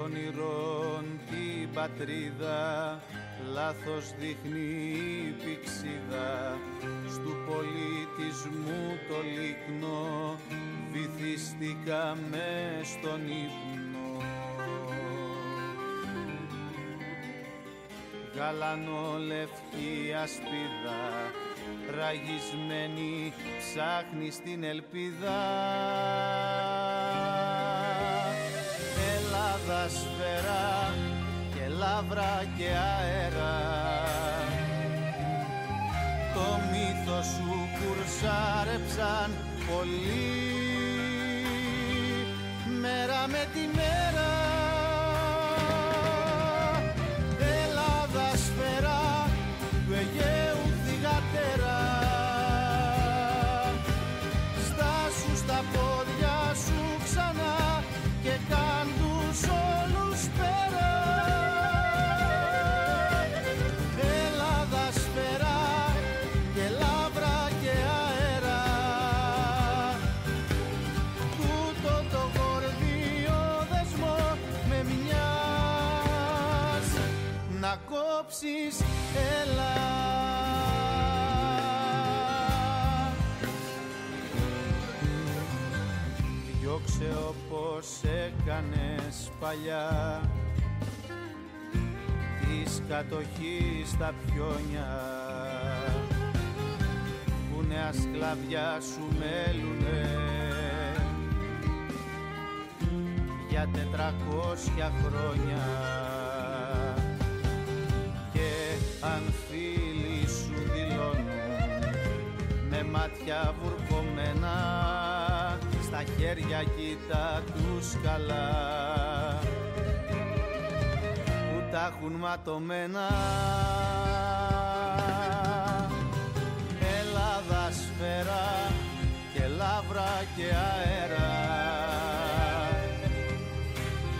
Τον ήρων την πατρίδα λάθος δείχνει η πηξίδα στου πολιτισμού το λίκνο βυθίστηκα με στον ύπνο λευκή ασπίδα ραγισμένη ψάχνει στην ελπίδα Ελλάδα σφαιρά και λάβρα και αέρα το μύθος σου κουρσάρεψαν πολύ. μέρα με τη μέρα έκανες παλιά της κατοχής στα πιόνια που νέα σκλαβιά σου μέλουνε για τετρακόσια χρόνια και αν φίλοι σου δηλώνουν με μάτια βουρκωμένα τα χέρια κοίτα τους καλά που τα έχουν ματωμένα Ελλάδα σφαίρα και λαύρα και αέρα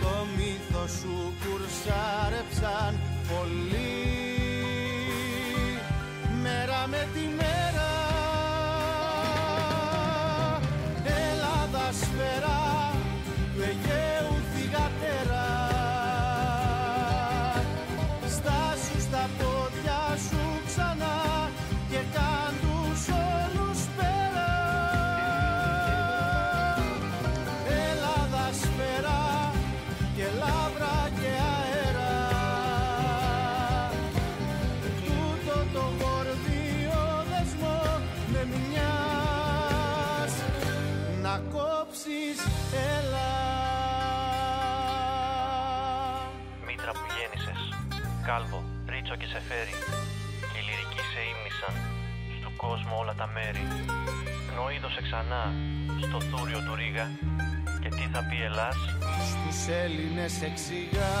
το μύθος σου κουρσάρεψαν Πολύ μέρα με τη μέρα κάλβο, ρίτσο και σε φέρι Και οι λυρικοί σε ύμνησαν, στου κόσμο όλα τα μέρη Νοείδωσε ξανά, στο θούριο του Ρίγα Και τι θα πει Ελλάς Στους Έλληνες εξηγά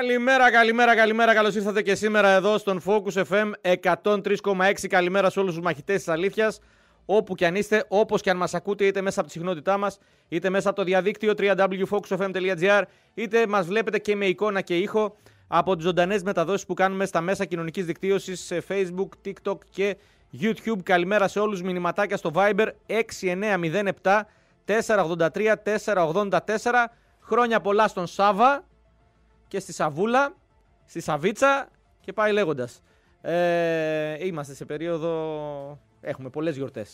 Καλημέρα, καλημέρα, καλημέρα. Καλώς ήρθατε και σήμερα εδώ στον Focus FM 103,6. Καλημέρα σε όλους τους μαχητές της αλήθειας. Όπου και αν είστε, όπως και αν μας ακούτε, είτε μέσα από τη συχνότητά μας, είτε μέσα από το διαδίκτυο www.focusfm.gr, είτε μας βλέπετε και με εικόνα και ήχο από τις ζωντανές μεταδόσεις που κάνουμε στα μέσα κοινωνικής δικτύωσης σε Facebook, TikTok και YouTube. Καλημέρα σε όλους. Μηνυματάκια στο Viber 6907 483 484. Χρόνια πολλά στον Σάβα, και στη Σαβούλα, στη Σαβίτσα και πάει λέγοντας. Ε, είμαστε σε περίοδο. Έχουμε πολλές γιορτές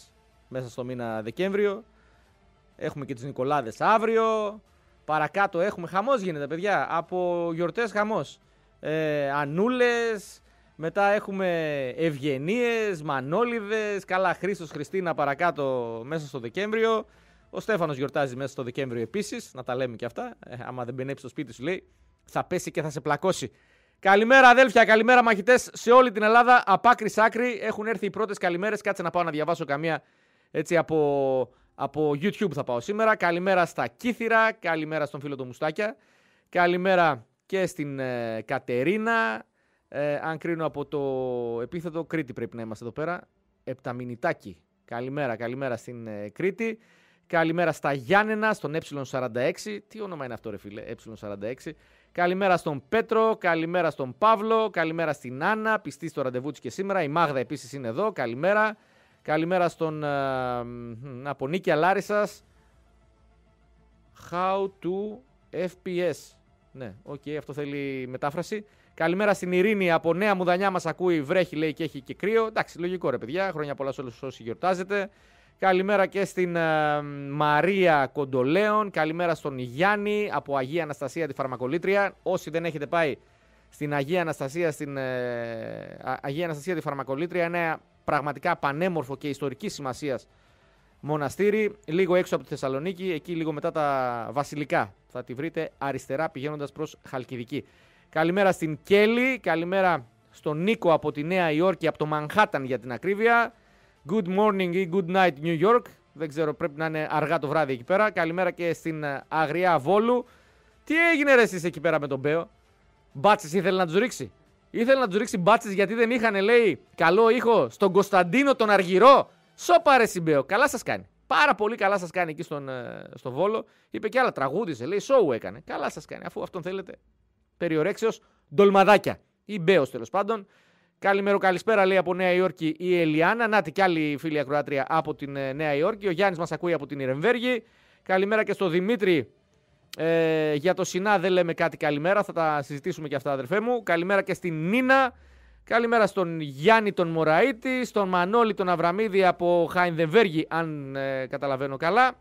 μέσα στο μήνα Δεκέμβριο. Έχουμε και τι Νικολάδες αύριο. Παρακάτω έχουμε χαμός γίνεται, παιδιά. Από γιορτές χαμός. Ε, Ανούλε. Μετά έχουμε Ευγενίες, Μανόλιδε. Καλά, Χρήστος Χριστίνα παρακάτω μέσα στο Δεκέμβριο. Ο Στέφανος γιορτάζει μέσα στο Δεκέμβριο επίσης. Να τα λέμε και αυτά. Ε, άμα δεν πενέψει στο σπίτι σου, λέει θα πέσει και θα σε πλακώσει. Καλημέρα, αδέλφια, καλημέρα, μαχητές σε όλη την Ελλάδα. Απάκρι άκρη έχουν έρθει οι πρώτες καλημέρες. Κάτσε να πάω να διαβάσω καμία έτσι από, από YouTube θα πάω σήμερα. Καλημέρα στα Κύθυρα, καλημέρα στον φίλο του Μουστάκια. Καλημέρα και στην ε, Κατερίνα. Ε, αν κρίνω από το επίθετο, Κρήτη πρέπει να είμαστε εδώ πέρα. Επταμινιτάκι. Καλημέρα, καλημέρα στην ε, Κρήτη. Καλημέρα στα Γιάννενα, στον ε46. Τι όνομα είναι αυτό, ρε φίλε, ε46. Καλημέρα στον Πέτρο, καλημέρα στον Παύλο, καλημέρα στην Άννα, πιστή στο ραντεβού και σήμερα. Η Μάγδα επίσης είναι εδώ, καλημέρα. Καλημέρα στον ε, από Νίκη σα. How to FPS. Ναι, οκ, okay, αυτό θέλει μετάφραση. Καλημέρα στην Ειρήνη από Νέα Μουδανιά μας ακούει. Βρέχει, λέει και έχει και κρύο. Εντάξει, λογικό ρε παιδιά. Χρόνια πολλά σε όλους όσοι γιορτάζετε. Καλημέρα και στην ε, Μαρία Κοντολέων. Καλημέρα στον Γιάννη από Αγία Αναστασία τη Φαρμακολήτρια. Όσοι δεν έχετε πάει στην Αγία Αναστασία, στην, ε, Αγία Αναστασία τη Φαρμακολήτρια, ένα πραγματικά πανέμορφο και ιστορικής σημασίας μοναστήρι, λίγο έξω από τη Θεσσαλονίκη, εκεί λίγο μετά τα βασιλικά. Θα τη βρείτε αριστερά πηγαίνοντας προς Χαλκιδική. Καλημέρα στην Κέλλη, καλημέρα στον Νίκο από τη Νέα Υόρκη, από το Μανχάταν για την ακρίβεια. Good morning ή good night New York. Δεν ξέρω, πρέπει να είναι αργά το βράδυ εκεί πέρα. Καλημέρα και στην ε, Αγριά Βόλου. Τι έγινε ρε εσείς εκεί πέρα με τον Μπέο. Μπάτσες ήθελε να τους ρίξει. Ήθελε να τους ρίξει μπάτσες γιατί δεν είχαν, λέει, καλό ήχο στον Κωνσταντίνο τον Αργυρό. Σοπα ρε Σιμπέο. Καλά σας κάνει. Πάρα πολύ καλά σας κάνει εκεί στον, ε, στο Βόλο. Είπε και άλλα τραγούδισε, λέει, σοου έκανε. Καλά σας κάνει. Αφού αυτόν θέλετε, περιορέξεως, ντολμαδάκια. Ή Μπέος τέλος πάντων. Καλημέρα, καλησπέρα λέει από Νέα Υόρκη η Ελιάνα. Να τη κι άλλη φίλη ακροάτρια από την ε, Νέα Υόρκη. Ο Γιάννης μας ακούει από την Ιρεμβέργη. Καλημέρα και στο Δημήτρη. Ε, για το Σινά δεν λέμε κάτι καλημέρα, θα τα συζητήσουμε και αυτά αδερφέ μου. Καλημέρα και στην Νίνα. Καλημέρα στον Γιάννη τον Μωραήτη, στον Μανώλη τον Αβραμίδη από Χάινδεμβέργη, αν ε, καταλαβαίνω καλά.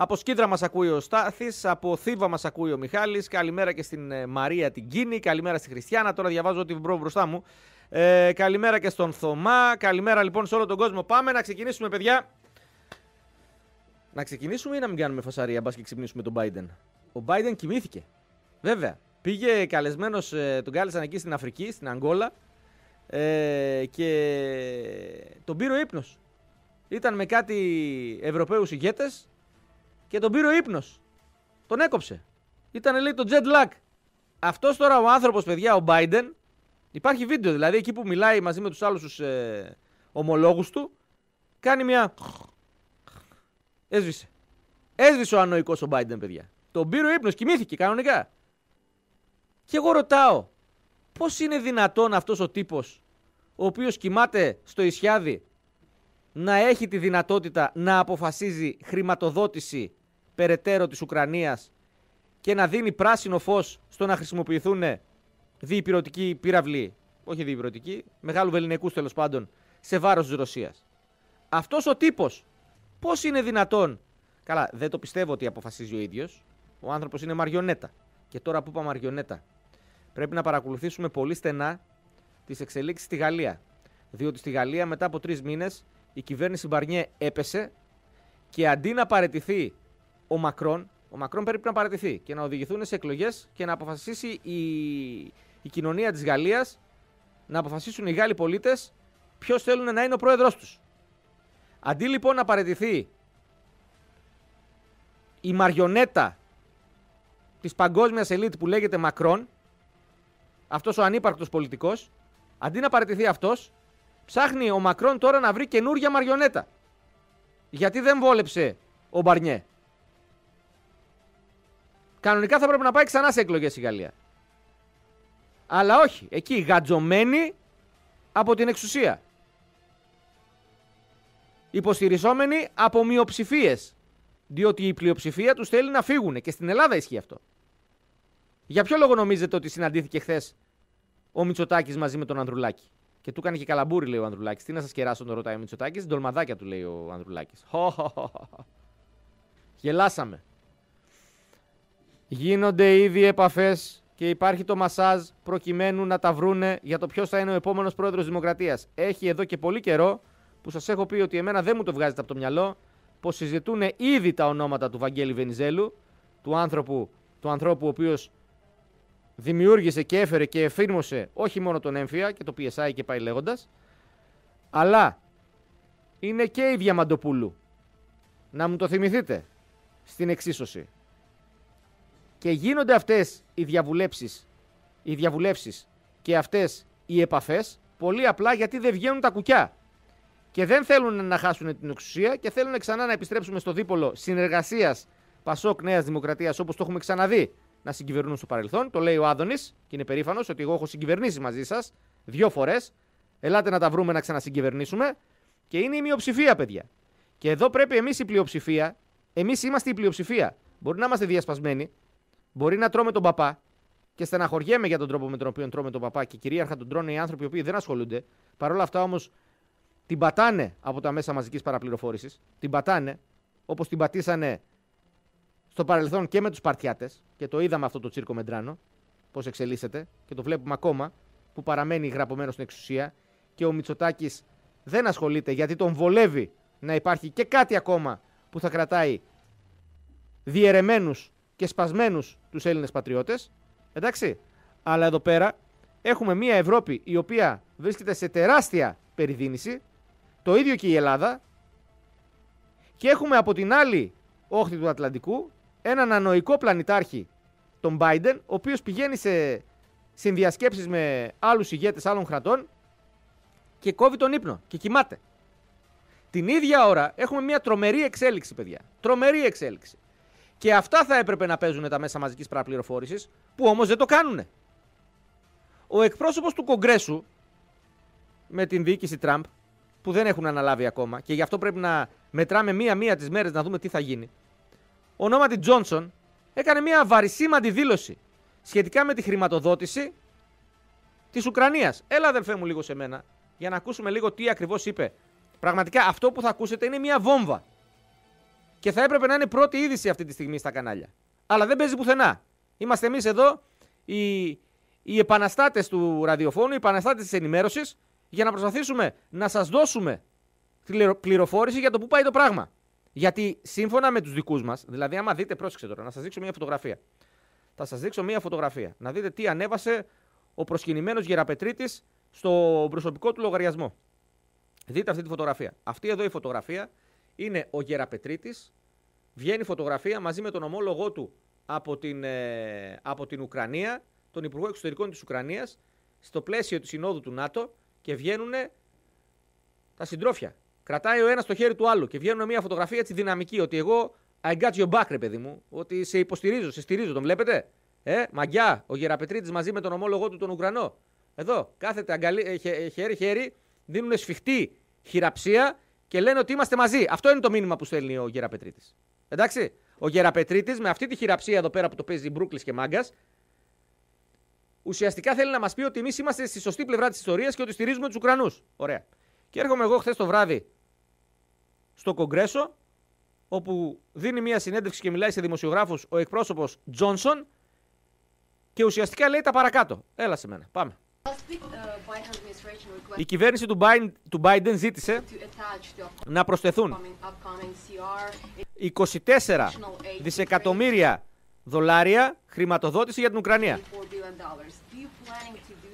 Από Σκίδρα μας ακούει ο Στάθης, από Θήβα μας ακούει ο Μιχάλης. Καλημέρα και στην ε, Μαρία την Κίνη, καλημέρα στη Χριστιανά. Τώρα διαβάζω ότι βρω μπροστά μου. Ε, καλημέρα και στον Θωμά. Καλημέρα λοιπόν σε όλο τον κόσμο. Πάμε να ξεκινήσουμε, παιδιά. Να ξεκινήσουμε ή να μην κάνουμε φασαρία, μπας και ξυπνήσουμε τον Biden. Ο Biden κοιμήθηκε. Βέβαια. Πήγε καλεσμένος, ε, τον κάλεσαν εκεί στην Αφρική, στην Αγγόλα. Ε, και τον πήρε ο ύπνος. Ήταν με κάτι Ευρωπαίους ηγέτες και τον πήρε ο ύπνος. Τον έκοψε. Ήταν λέει το jet lag. Αυτός τώρα ο άνθρωπος, παιδιά, ο Biden, υπάρχει βίντεο δηλαδή εκεί που μιλάει μαζί με τους άλλους τους ε, ομολόγους του, κάνει μια. Έσβησε. Έσβησε ο ανοϊκός ο Biden, παιδιά. Τον πήρε ο ύπνος, κοιμήθηκε κανονικά. Και εγώ ρωτάω, πώς είναι δυνατόν αυτός ο τύπος, ο οποίος κοιμάται στο Ισιάδη, να έχει τη δυνατότητα να αποφασίζει χρηματοδότηση περαιτέρω της Ουκρανίας και να δίνει πράσινο φως στο να χρησιμοποιηθούν διυπηρωτικοί πύραυλοι, όχι διυπηρωτικοί, μεγάλου βεληνικούς τέλος πάντων, σε βάρος της Ρωσίας. Αυτός ο τύπος πώς είναι δυνατόν, καλά δεν το πιστεύω ότι αποφασίζει ο ίδιος, ο άνθρωπος είναι μαριονέτα. Και τώρα που είπα μαριονέτα, πρέπει να παρακολουθήσουμε πολύ στενά τις εξελίξεις στη Γαλλία. Διότι στη Γαλλία μετά από τρεις μήνες η κυβέρνηση Μπαρνιέ έπεσε και αντί να παρετηθεί ο Μακρόν, ο Μακρόν πρέπει να παρατηθεί και να οδηγηθούν σε εκλογές και να αποφασίσει η, η κοινωνία της Γαλλίας, να αποφασίσουν οι Γάλλοι πολίτες ποιος θέλουν να είναι ο πρόεδρός τους. Αντί λοιπόν να παραιτηθεί η μαριονέτα της παγκόσμιας ελίτ που λέγεται Μακρόν, αυτός ο ανύπαρκτος πολιτικός, αντί να παραιτηθεί αυτός, ψάχνει ο Μακρόν τώρα να βρει καινούργια μαριονέτα. Γιατί δεν βόλεψε ο Μπαρνιέ. Κανονικά θα πρέπει να πάει ξανά σε εκλογές η Γαλλία. Αλλά όχι. Εκεί γατζωμένη από την εξουσία. Υποστηριζόμενοι από μειοψηφίες. Διότι η πλειοψηφία τους θέλει να φύγουν και στην Ελλάδα ισχύει αυτό. Για ποιο λόγο νομίζετε ότι συναντήθηκε χθες ο Μητσοτάκης μαζί με τον Ανδρουλάκη. Και του έκανε και καλαμπούρι, λέει ο Ανδρουλάκης. Τι να σας κεράσω, τον ρωτάει ο Μητσοτάκης. Ντολμαδάκια του, λέει ο Ανδρουλάκης. Γελάσαμε γίνονται ήδη επαφές και υπάρχει το μασάζ προκειμένου να τα βρούνε για το ποιος θα είναι ο επόμενος πρόεδρος Δημοκρατίας. Έχει εδώ και πολύ καιρό που σας έχω πει ότι εμένα δεν μου το βγάζετε από το μυαλό πως συζητούν ήδη τα ονόματα του Βαγγέλη Βενιζέλου, του άνθρωπου, του ανθρώπου ο οποίος δημιούργησε και έφερε και εφήρμοσε όχι μόνο τον έμφυα και το PSI και πάει λέγοντας, αλλά είναι και η Διαμαντοπούλου. Να μου το θυμηθείτε στην εξίσωση. Και γίνονται αυτές οι διαβουλέψεις οι και αυτές οι επαφές πολύ απλά γιατί δεν βγαίνουν τα κουκιά. Και δεν θέλουν να χάσουν την εξουσία και θέλουν ξανά να επιστρέψουμε στο δίπολο συνεργασίας Πασόκ Νέας Δημοκρατίας όπως το έχουμε ξαναδεί να συγκυβερνούν στο παρελθόν. Το λέει ο Άδωνης και είναι περήφανος ότι εγώ έχω συγκυβερνήσει μαζί σας δύο φορές. Ελάτε να τα βρούμε να ξανασυγκυβερνήσουμε. Και είναι η μειοψηφία, παιδιά. Και εδώ πρέπει εμείς η πλειοψηφία, εμείς είμαστε η πλειοψηφία. Μπορεί να είμαστε διασπασμένοι, Μπορεί να τρώμε τον παπά και στεναχωριέμαι για τον τρόπο με τον οποίο τρώμε τον παπά και κυρίαρχα τον τρώνε οι άνθρωποι οι οποίοι δεν ασχολούνται. Παρ' όλα αυτά όμως την πατάνε από τα μέσα μαζικής παραπληροφόρησης. Την πατάνε όπως την πατήσανε στο παρελθόν και με τους Παρτιάτες. Και το είδαμε αυτό το τσίρκο Μεντράνο πώς εξελίσσεται και το βλέπουμε ακόμα που παραμένει γραπωμένος στην εξουσία και ο Μητσοτάκης δεν ασχολείται γιατί τον βολεύει να υπάρχει και κάτι ακόμα που θα κρατάει διαιρεμένους και σπασμένους τους Έλληνες πατριώτες. Εντάξει. Αλλά εδώ πέρα έχουμε μια Ευρώπη η οποία βρίσκεται σε τεράστια περιδίνηση. Το ίδιο και η Ελλάδα. Και έχουμε από την άλλη όχθη του Ατλαντικού έναν ανοϊκό πλανητάρχη, τον Biden, ο οποίος πηγαίνει σε συνδιασκέψεις με άλλους ηγέτες άλλων κρατών και κόβει τον ύπνο και κοιμάται. Την ίδια ώρα έχουμε μια τρομερή εξέλιξη, παιδιά. Τρομερή εξέλιξη. Και αυτά θα έπρεπε να παίζουν τα μέσα μαζικής παραπληροφόρησης, που όμως δεν το κάνουν. Ο εκπρόσωπος του Κογκρέσου, με την διοίκηση Τραμπ, που δεν έχουν αναλάβει ακόμα και γι' αυτό πρέπει να μετράμε μία-μία τις μέρες να δούμε τι θα γίνει. Ονόματι Τζόνσον έκανε μία βαρισίμαντη δήλωση σχετικά με τη χρηματοδότηση της Ουκρανίας. Έλα, αδελφέ μου, λίγο σε μένα, για να ακούσουμε λίγο τι ακριβώς είπε. Πραγματικά αυτό που θα ακούσετε είναι μία βόμβα και θα έπρεπε να είναι πρώτη είδηση αυτή τη στιγμή στα κανάλια. Αλλά δεν παίζει πουθενά. Είμαστε εμείς εδώ οι, οι επαναστάτες του ραδιοφώνου, οι επαναστάτες της ενημέρωσης, για να προσπαθήσουμε να σας δώσουμε πληροφόρηση για το που πάει το πράγμα. Γιατί σύμφωνα με τους δικούς μας, δηλαδή, άμα δείτε, πρόσεξε τώρα, να σας δείξω μια φωτογραφία. Θα σας δείξω μια φωτογραφία. Να δείτε τι ανέβασε ο προσκυνημένος Γεραπετρίτης στο προσωπικό του λογαριασμό. Δείτε αυτή τη φωτογραφία. Αυτή εδώ η φωτογραφία είναι ο Γεραπετρίτης. Βγαίνει φωτογραφία μαζί με τον ομόλογό του από την, ε, από την Ουκρανία, τον Υπουργό Εξωτερικών της Ουκρανίας, στο πλαίσιο της Συνόδου του ΝΑΤΟ και βγαίνουν τα συντρόφια. Κρατάει ο ένας το χέρι του άλλου και βγαίνουν μια φωτογραφία έτσι δυναμική ότι εγώ I got your back, ρε παιδί μου. Ότι σε υποστηρίζω, σε στηρίζω, τον βλέπετε. Ε, μαγιά, ο Γεραπετρίτης μαζί με τον ομόλογό του τον Ουκρανό. Εδώ, αγκαλί, ε, ε, χέρι-χέρι, δίνουν σφιχτή χειραψία και λένε ότι είμαστε μαζί. Αυτό είναι το μήνυμα που στέλνει ο Γεραπετρίτης. Εντάξει. Ο Γεραπετρίτης με αυτή τη χειραψία εδώ πέρα που το παίζει Μπρούκλι και Μάγκας, ουσιαστικά θέλει να μας πει ότι εμείς είμαστε στη σωστή πλευρά της ιστορίας και ότι στηρίζουμε τους Ουκρανούς. Ωραία. Και έρχομαι εγώ χθες το βράδυ στο Κογκρέσο, όπου δίνει μια συνέντευξη και μιλάει σε δημοσιογράφους ο εκπρόσωπος Τζόνσον και ουσιαστικά λέει τα παρακάτω. Έλα σε μένα. Πάμε. Η κυβέρνηση του Biden, του Biden ζήτησε να προσθεθούν 24 δισεκατομμύρια δολάρια χρηματοδότηση για την Ουκρανία.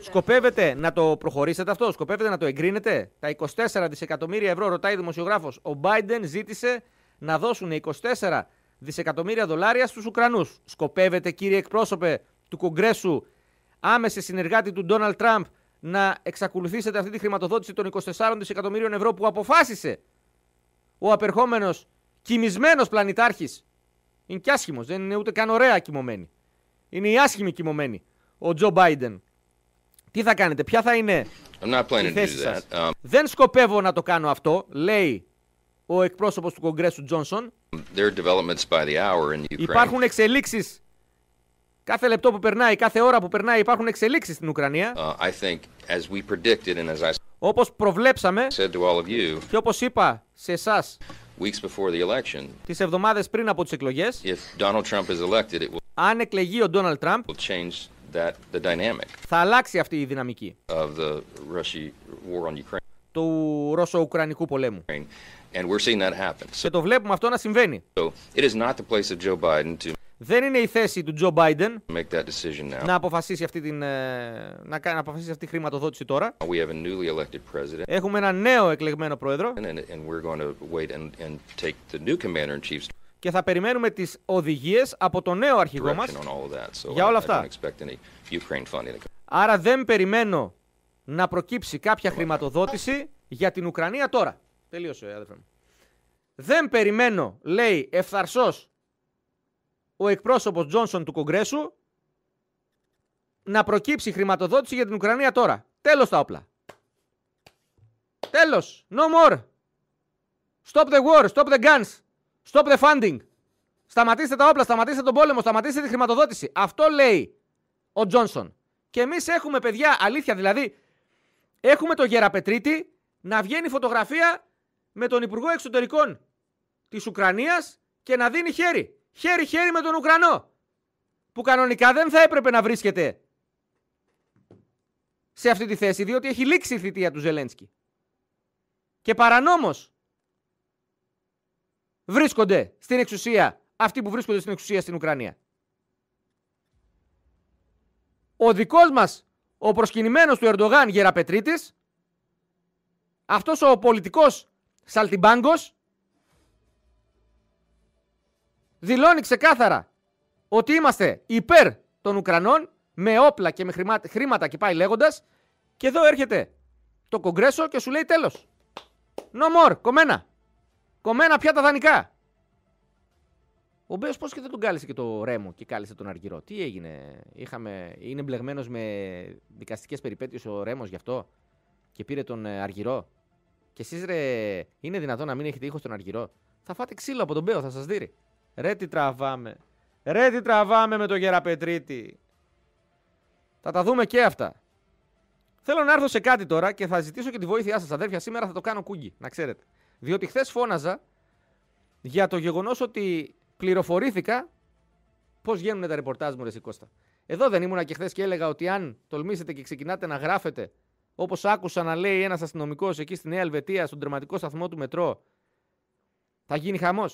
Σκοπεύετε να το προχωρήσετε αυτό, σκοπεύετε να το εγκρίνετε. Τα 24 δισεκατομμύρια ευρώ, ρωτάει δημοσιογράφος, ο Biden ζήτησε να δώσουν 24 δισεκατομμύρια δολάρια στους Ουκρανούς. Σκοπεύετε κύριε εκπρόσωπε του Κογκρέσου άμεση συνεργάτη του Ντόναλτ Τραμπ να εξακολουθήσετε αυτή τη χρηματοδότηση των 24 δισεκατομμύριων ευρώ που αποφάσισε ο απερχόμενος κοιμισμένος πλανητάρχης. Είναι και άσχημος. δεν είναι ούτε καν ωραία κοιμωμένη. Είναι η άσχημη κοιμωμένη, ο Τζο Μπάιντεν. Τι θα κάνετε, ποια θα είναι η θέση um, Δεν σκοπεύω να το κάνω αυτό, λέει ο εκπρόσωπος του Κογκρέσου Τζόνσον. Υπάρχουν εξελίξεις. Κάθε λεπτό που περνάει, κάθε ώρα που περνάει υπάρχουν εξελίξεις στην Ουκρανία. Όπως uh, Όπως προβλέψαμε και όπως είπα σε εσάς. τις εβδομάδες πριν από τις εκλογές, αν εκλεγεί ο Ντόναλτ Τραμπ, θα αλλάξει αυτή η δυναμική του Ρώσο-Ουκρανικού πολέμου. Και το βλέπουμε αυτό να συμβαίνει. Δεν είναι η θέση του Τζο Μπάιντεν να αποφασίσει αυτή την ε, να, να αποφασίσει αυτή τη χρηματοδότηση τώρα. Έχουμε ένα νέο εκλεγμένο πρόεδρο. και θα περιμένουμε τις οδηγίες από τον νέο αρχηγό μας για όλα αυτά. Άρα δεν περιμένω να προκύψει κάποια χρηματοδότηση για την Ουκρανία τώρα. Τελείωσε, αδερφέ μου. Δεν περιμένω, λέει ευθαρσός ο εκπρόσωπος Τζόνσον του Κογκρέσου να προκύψει χρηματοδότηση για την Ουκρανία τώρα. Τέλος τα όπλα. Τέλος! No more. Stop the war. Stop the guns. Stop the funding. Σταματήστε τα όπλα, σταματήστε τον πόλεμο, σταματήστε τη χρηματοδότηση. Αυτό λέει ο Τζόνσον. Και εμείς έχουμε, παιδιά, αλήθεια δηλαδή, έχουμε το Γεραπετρίτη να βγαίνει φωτογραφία με τον Υπουργό Εξωτερικών της Ουκρανίας και να δίνει χέρι χέρι-χέρι με τον Ουκρανό. Που κανονικά δεν θα έπρεπε να βρίσκεται σε αυτή τη θέση, διότι έχει λήξει η θητεία του Ζελένσκι. Και παρανόμως βρίσκονται στην εξουσία αυτοί που βρίσκονται στην εξουσία στην Ουκρανία. Ο δικός μας, ο προσκυνημένος του Ερντογάν Γεραπετρίτης, αυτός ο πολιτικός Σαλτιμπάνγκος, δηλώνει ξεκάθαρα ότι είμαστε υπέρ των Ουκρανών με όπλα και με χρήματα και πάει λέγοντας. Και εδώ έρχεται το Κογκρέσο και σου λέει τέλος. No more, κομμένα. Κομμένα πια τα δανεικά. Ο Μπέος πώς και δεν τον κάλεσε και το Ρέμο και κάλεσε τον Αργυρό. Τι έγινε, Είχαμε... είναι μπλεγμένος με δικαστικές περιπέτειες ο Ρέμος γι' αυτό και πήρε τον ε, Αργυρό. Και εσείς ρε, είναι δυνατόν να μην έχετε ήχος στον Αργυρό. Θα φάτε ξύλο από τον Μπέο, θα σας δείρει. Ρε τι τραβάμε. Ρε τι τραβάμε με τον Γεραπετρίτη. Θα τα δούμε και αυτά. Θέλω να έρθω σε κάτι τώρα και θα ζητήσω και τη βοήθειά σας, αδέρφια. Σήμερα θα το κάνω κούγκι, να ξέρετε. Διότι χθες φώναζα για το γεγονός ότι πληροφορήθηκα πώς γίνουν τα ρεπορτάζ μου, ρε Κώστα. Εδώ δεν ήμουνα και χθες και έλεγα ότι αν τολμήσετε και ξεκινάτε να γράφετε, όπως άκουσα να λέει ένας αστυνομικός εκεί στη Νέα Ελβετία, στον τερματικό σταθμό του μετρό, θα γίνει χαμός.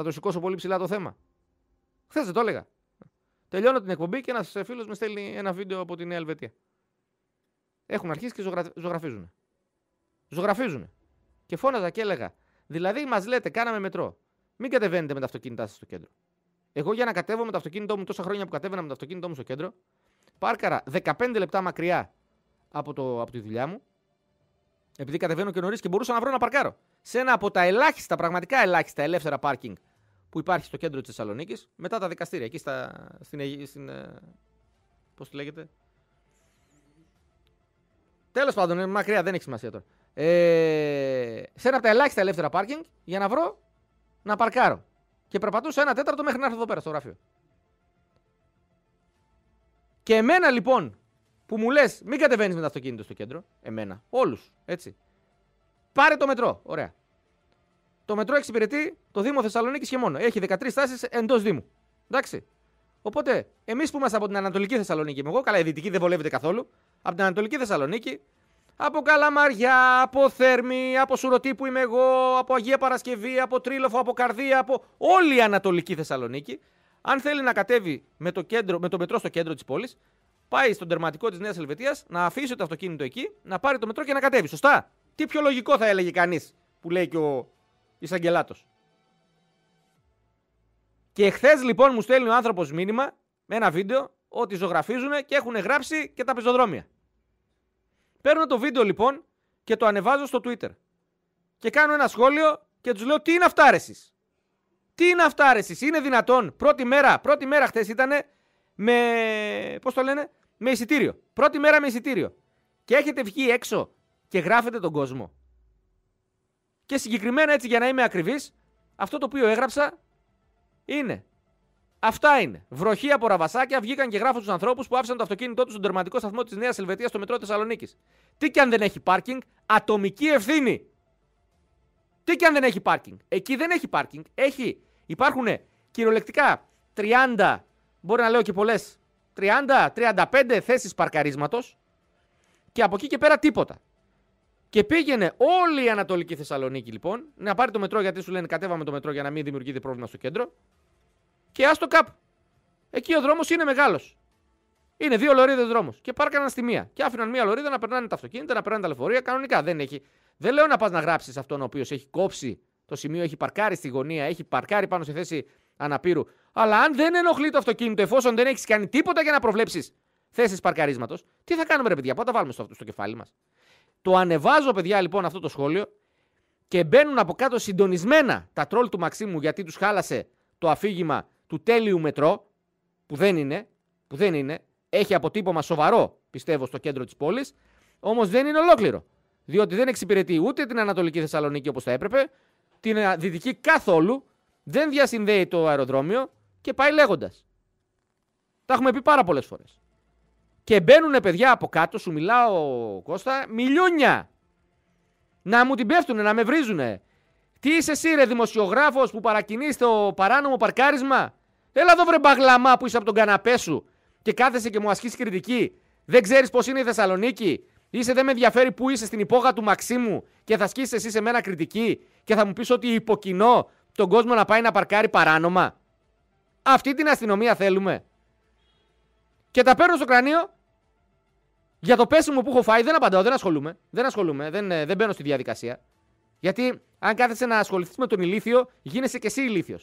Θα το σηκώσω πολύ ψηλά το θέμα. Χθες δεν το έλεγα. Τελειώνω την εκπομπή και ένας φίλος με στέλνει ένα βίντεο από τη Νέα Ελβετία. Έχουν αρχίσει και ζωγραφίζουν. Ζωγραφίζουν. Και φώναζα και έλεγα. Δηλαδή, μας λέτε, κάναμε μετρό. Μην κατεβαίνετε με τα αυτοκίνητά σας στο κέντρο. Εγώ για να κατέβω με το αυτοκίνητό μου τόσα χρόνια που κατέβαινα με το αυτοκίνητό μου στο κέντρο, πάρκαρα 15 λεπτά μακριά από, το, από τη δουλειά μου, επειδή κατεβαίνω και νωρίς και μπορούσα να βρω να παρκάρω. Σε ένα από τα ελάχιστα, πραγματικά ελάχιστα ελεύθερα πάρκινγκ που υπάρχει στο κέντρο της Θεσσαλονίκης μετά τα δικαστήρια. Εκεί στα, στην. στην ε, Πώς τη λέγεται. Τέλος πάντων, ε, μακριά, δεν έχει σημασία τώρα. Ε, σε ένα από τα ελάχιστα ελεύθερα πάρκινγκ για να βρω να παρκάρω. Και περπατούσα ένα τέταρτο μέχρι να έρθω εδώ πέρα στο γραφείο. Και εμένα λοιπόν που μου λες, μην κατεβαίνεις με το αυτοκίνητο στο κέντρο. Εμένα. Όλους. Έτσι. Πάρε το μετρό. Ωραία. Το μετρό εξυπηρετεί το Δήμο Θεσσαλονίκης και μόνο. Έχει 13 στάσει εντός Δήμου. Εντάξει. Οπότε, εμείς που είμαστε από την Ανατολική Θεσσαλονίκη, εγώ, καλά, η Δυτική δεν βολεύεται καθόλου. Από την Ανατολική Θεσσαλονίκη, από Καλαμαριά, από Θέρμη, από Σουρωτή που είμαι εγώ, από Αγία Παρασκευή, από Τρίλοφο, από Καρδία, από όλη η Ανατολική Θεσσαλονίκη. Αν θέλει να κατέβει με το, κέντρο, με το μετρό στο κέντρο της πόλης, πάει στον τερματικό της Νέας Ελβετίας, να αφήσει το αυτοκίνητο εκεί, να πάρει το μετρό και να κατέβει. Σωστά. Τι πιο λογικό θα έλεγε κανείς που λέει και ο εισαγγελάτος. Και χθες λοιπόν μου στέλνει ο άνθρωπος μήνυμα με ένα βίντεο ότι ζωγραφίζουν και έχουν γράψει και τα πεζοδρόμια. Παίρνω το βίντεο λοιπόν και το ανεβάζω στο Twitter. Και κάνω ένα σχόλιο και τους λέω: Τι είναι αυτά, Τι είναι αυτά, Είναι δυνατόν πρώτη μέρα, πρώτη μέρα χθες ήταν με. Πώς το λένε, με εισιτήριο. Πρώτη μέρα με εισιτήριο. Και έχετε βγει έξω και γράφετε τον κόσμο. Και συγκεκριμένα έτσι για να είμαι ακριβής, αυτό το οποίο έγραψα είναι Αυτά είναι. Βροχή από ραβασάκια βγήκαν και γράφουν του ανθρώπους που άφησαν το αυτοκίνητό τους στον τερματικό σταθμό της Νέας Ελβετίας στο μετρό Θεσσαλονίκης. Τι κι αν δεν έχει πάρκινγκ, ατομική ευθύνη. Τι κι αν δεν έχει πάρκινγκ. Εκεί δεν έχει πάρκινγκ. Έχει. Υπάρχουν κυριολεκτικά 30, μπορεί να λέω και πολλές, 30-35 θέσεις παρκαρίσματος και από εκεί και πέρα τίποτα. Και πήγαινε όλη η Ανατολική Θεσσαλονίκη λοιπόν να πάρει το μετρό γιατί σου λένε κατέβαμε το μετρό για να μην δημιουργείται πρόβλημα στο κέντρο. Και άστο κάπου. Εκεί ο δρόμος είναι μεγάλος. Είναι δύο λωρίδες δρόμος. Και πάρκαναν στη μία. Και άφηναν μία λωρίδα να περνάνε τα αυτοκίνητα, να περνάνε τα λεωφορεία. Κανονικά δεν έχει. Δεν λέω να πας να γράψεις αυτόν ο οποίος έχει κόψει το σημείο, έχει παρκάρει στη γωνία, έχει παρκάρει πάνω στη θέση αναπήρου. Αλλά αν δεν ενοχλεί το αυτοκίνητο, εφόσον δεν έχεις κάνει τίποτα για να προβλέψεις θέσεις παρκαρίσματος, τι θα κάνουμε ρε παιδιά, πότε θα βάλουμε στο, στο κεφάλι μας. Το ανεβάζω, παιδιά, λοιπόν, αυτό το σχόλιο και μπαίνουν από κάτω συντονισμένα τα τρόλ του Μαξίμου γιατί τους χάλασε το αφήγημα του τέλειου μετρό, που δεν είναι, που δεν είναι, έχει αποτύπωμα σοβαρό, πιστεύω, στο κέντρο της πόλης, όμως δεν είναι ολόκληρο, διότι δεν εξυπηρετεί ούτε την Ανατολική Θεσσαλονίκη όπως θα έπρεπε, την Δυτική καθόλου, δεν διασυνδέει το αεροδρόμιο και πάει λέγοντας. Τα έχουμε πει πάρα πολλές φορές. Και μπαίνουν παιδιά από κάτω, σου μιλάω Κώστα, μιλιούνια. Να μου την πέφτουνε, να με βρίζουνε. Τι είσαι εσύ ρε δημοσιογράφος που παρακινείς το παράνομο παρκάρισμα. Έλα εδώ βρε μπαγλαμά που είσαι από τον καναπέ σου και κάθεσαι και μου ασκείς κριτική. Δεν ξέρεις πώς είναι η Θεσσαλονίκη. Είσαι δεν με ενδιαφέρει που είσαι στην υπόγα του Μαξίμου και θα ασκείς εσύ σε μένα κριτική και θα μου πεις ότι υποκοινώ τον κόσμο να πάει να παρκάρει παράνομα. Αυτή την αστυνομία θέλουμε. Και τα παίρνω στο κρανίο για το πέσιμο που έχω φάει δεν απαντάω, δεν ασχολούμαι. Δεν ασχολούμαι, δεν, ε, δεν μπαίνω στη διαδικασία. Γιατί αν κάθεσαι να ασχοληθείς με τον ηλίθιο, γίνεσαι και εσύ ηλίθιος.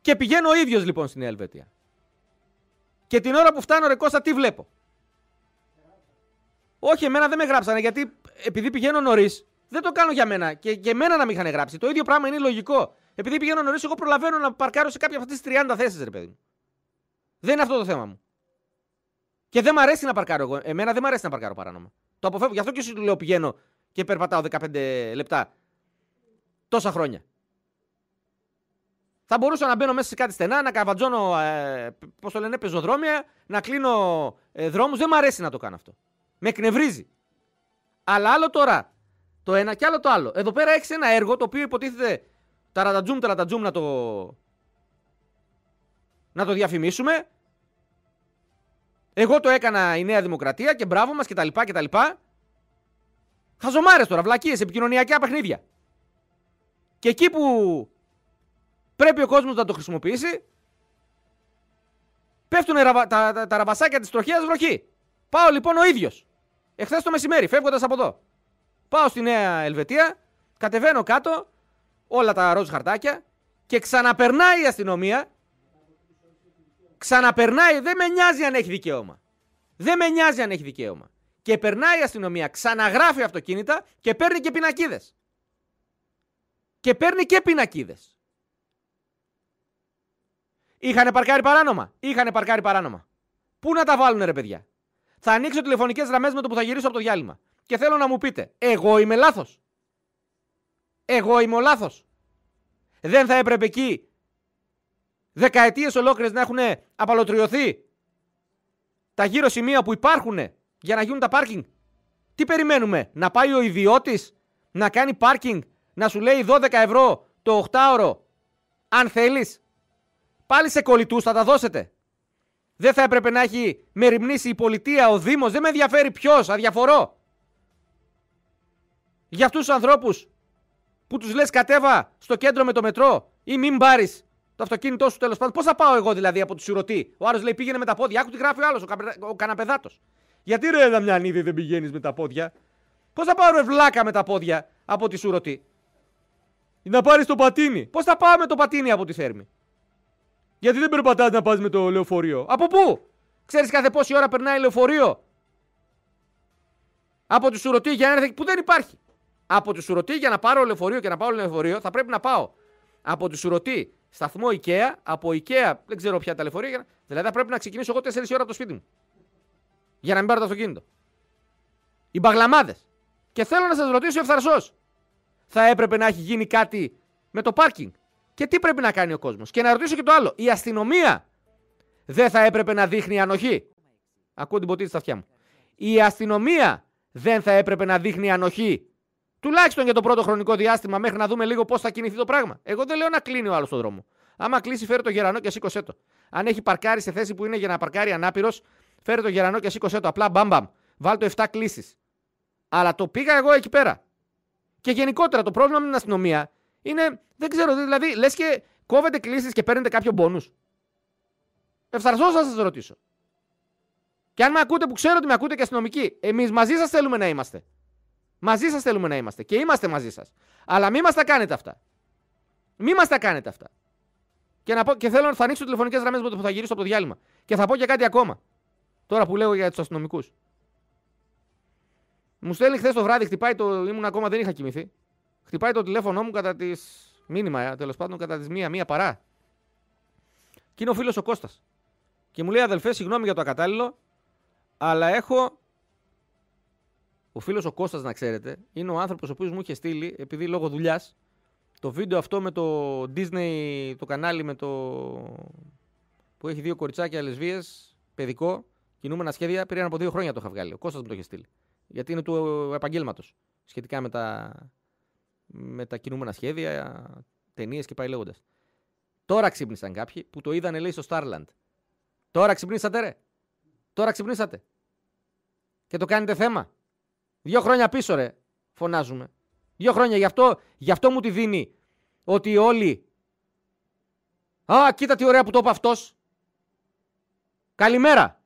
Και πηγαίνω ο ίδιος λοιπόν στην Ελβετία. Και την ώρα που φτάνω, ρε Κώστα, τι βλέπω. Όχι, εμένα δεν με γράψανε γιατί επειδή πηγαίνω νωρίς, δεν το κάνω για μένα. Και για μένα να μην είχαν γράψει. Το ίδιο πράγμα είναι λογικό. Επειδή πηγαίνω νωρίς, εγώ προλαβαίνω να παρκάρω σε κάποια από αυτές τις 30 θέσεις, ρε παιδί μου. Δεν είναι αυτό το θέμα μου. Και δεν μ' αρέσει να παρκάρω εγώ. Εμένα δεν μ' αρέσει να παρκάρω παράνομα. Το αποφεύγω. Γι' αυτό και σου λέω πηγαίνω και περπατάω 15 λεπτά. Τόσα χρόνια. Θα μπορούσα να μπαίνω μέσα σε κάτι στενά, να καβατζώνω, ε, πώς το λένε, πεζοδρόμια, να κλείνω ε, δρόμους. Δεν μ' αρέσει να το κάνω αυτό. Με εκνευρίζει. Αλλά άλλο τώρα, το ένα και άλλο το άλλο. Εδώ πέρα έχεις ένα έργο το οποίο υποτίθεται τα ραντατζούμ να το... να το διαφημίσουμε εγώ το έκανα η Νέα Δημοκρατία και μπράβο μας κτλ. κτλ. Χαζομάρες τώρα, βλακίες, επικοινωνιακά παιχνίδια. Και εκεί που πρέπει ο κόσμος να το χρησιμοποιήσει, πέφτουν τα, τα, τα ραβασάκια της τροχιάς βροχή. Πάω λοιπόν ο ίδιος. Εχθές το μεσημέρι, φεύγοντας από εδώ. Πάω στη Νέα Ελβετία, κατεβαίνω κάτω, όλα τα ροζ χαρτάκια και ξαναπερνάει η αστυνομία ξαναπερνάει, δεν με νοιάζει αν έχει δικαίωμα. Δεν με νοιάζει αν έχει δικαίωμα. Και περνάει η αστυνομία, ξαναγράφει αυτοκίνητα και παίρνει και πινακίδες. Και παίρνει και πινακίδες. Είχανε παρκάρει παράνομα. Είχανε παρκάρει παράνομα. Πού να τα βάλουν, ρε παιδιά. Θα ανοίξω τηλεφωνικές γραμμές με το που θα γυρίσω από το διάλειμμα. Και θέλω να μου πείτε, εγώ είμαι λάθος. Εγώ είμαι λάθος. Δεν θα έπρεπε εκεί δεκαετίες ολόκληρες να έχουν απαλωτριωθεί τα γύρω σημεία που υπάρχουν για να γίνουν τα πάρκινγκ. Τι περιμένουμε, να πάει ο ιδιώτης να κάνει πάρκινγκ, να σου λέει 12 ευρώ το 8ωρο, αν θέλεις. Πάλι σε κολλητούς θα τα δώσετε. Δεν θα έπρεπε να έχει μεριμνήσει η πολιτεία, ο Δήμος, δεν με ενδιαφέρει ποιος αδιαφορώ. Για αυτούς τους ανθρώπους που τους λες κατέβα στο κέντρο με το μετρό ή μην πάρεις το αυτοκίνητό σου τέλος πάντων. Πώς θα πάω εγώ δηλαδή από τη Σουρωτή. Ο άλλο λέει πήγαινε με τα πόδια. Άκου τι γράφει ο άλλος, ο, ο καναπεδάτος. Γιατί ρε Δαμιανίδη δεν πηγαίνεις με τα πόδια. Πώς θα πάω ευλάκα με τα πόδια από τη σουρωτή. Να πάρεις το πατίνι. Πώς θα πάω με το πατίνι από τη θέρμη. Γιατί δεν περπατάς να πας με το λεωφορείο. Από πού. Ξέρεις κάθε πόση ώρα περνάει λεωφορείο. Από τη σουρωτή για να έρθει που δεν υπάρχει. Από τη σουρωτή για να πάρω λεωφορείο και να πάω λεωφορείο θα πρέπει να πάω από τη σουρωτή σταθμό IKEA, από IKEA δεν ξέρω ποια λεωφορεία. Δηλαδή θα πρέπει να ξεκινήσω εγώ 4 ώρα από το σπίτι μου. Για να μην πάρω το αυτοκίνητο. Οι μπαγλαμάδες. Και θέλω να σας ρωτήσω ευθαρσός. Θα έπρεπε να έχει γίνει κάτι με το πάρκινγκ. Και τι πρέπει να κάνει ο κόσμος. Και να ρωτήσω και το άλλο. Η αστυνομία δεν θα έπρεπε να δείχνει ανοχή. Ακούω την ποτήτη στα αυτιά μου. Η αστυνομία δεν θα έπρεπε να δείχνει ανοχή Τουλάχιστον για το πρώτο χρονικό διάστημα, μέχρι να δούμε λίγο πώς θα κινηθεί το πράγμα. Εγώ δεν λέω να κλείνει ο άλλος τον δρόμο. Άμα κλείσει, φέρει το γερανό και σήκωσέ το. Αν έχει παρκάρει σε θέση που είναι για να παρκάρει ανάπηρος, φέρει το γερανό και σήκωσέ το. Απλά μπαμπαμ. Βάλ το 7 κλήσεις. Αλλά το πήγα εγώ εκεί πέρα. Και γενικότερα το πρόβλημα με την αστυνομία είναι, δεν ξέρω, δηλαδή λες και κόβετε κλήσεις και παίρνετε κάποιο πόνου. Ευθαρσώ να σας ρωτήσω. Και αν με ακούτε που ξέρω ότι με ακούτε και αστυνομικοί, εμείς μαζί σας θέλουμε να είμαστε. Μαζί σας θέλουμε να είμαστε και είμαστε μαζί σας. Αλλά μη μας τα κάνετε αυτά. Μη μας τα κάνετε αυτά. Και, να πω, και θέλω, θα ανοίξω τηλεφωνικές γραμμές που θα γυρίσω από το διάλειμμα. Και θα πω και κάτι ακόμα. Τώρα που λέω για τους αστυνομικούς. Μου στέλνει χθες το βράδυ, χτυπάει το. ήμουν ακόμα, δεν είχα κοιμηθεί. Χτυπάει το τηλέφωνό μου κατά τις. μήνυμα, ε, τέλος πάντων, κατά τις μία, μία παρά. Και είναι ο φίλος ο Κώστας. Και μου λέει αδελφέ, συγγνώμη για το ακατάλληλο, αλλά έχω ο φίλος ο Κώστας, να ξέρετε, είναι ο άνθρωπος ο οποίος μου είχε στείλει, επειδή λόγω δουλειάς, το βίντεο αυτό με το Disney, το κανάλι με το. που έχει δύο κοριτσάκια λεσβείε, παιδικό, κινούμενα σχέδια, πριν από δύο χρόνια το είχα βγάλει. Ο Κώστας μου το είχε στείλει. Γιατί είναι του επαγγέλματος σχετικά με τα, με τα κινούμενα σχέδια, ταινίες και πάει λέγοντας. Τώρα ξύπνησαν κάποιοι που το είδανε λέει στο Starland. Τώρα ξυπνήσατε ρε. Τώρα ξυπνήσατε. Και το κάνετε θέμα. Δύο χρόνια πίσω, ρε, φωνάζουμε. Δύο χρόνια. Γι' αυτό, γι αυτό μου τη δίνει ότι όλοι. Α, κοίτα τι ωραία που το είπε αυτός. Καλημέρα.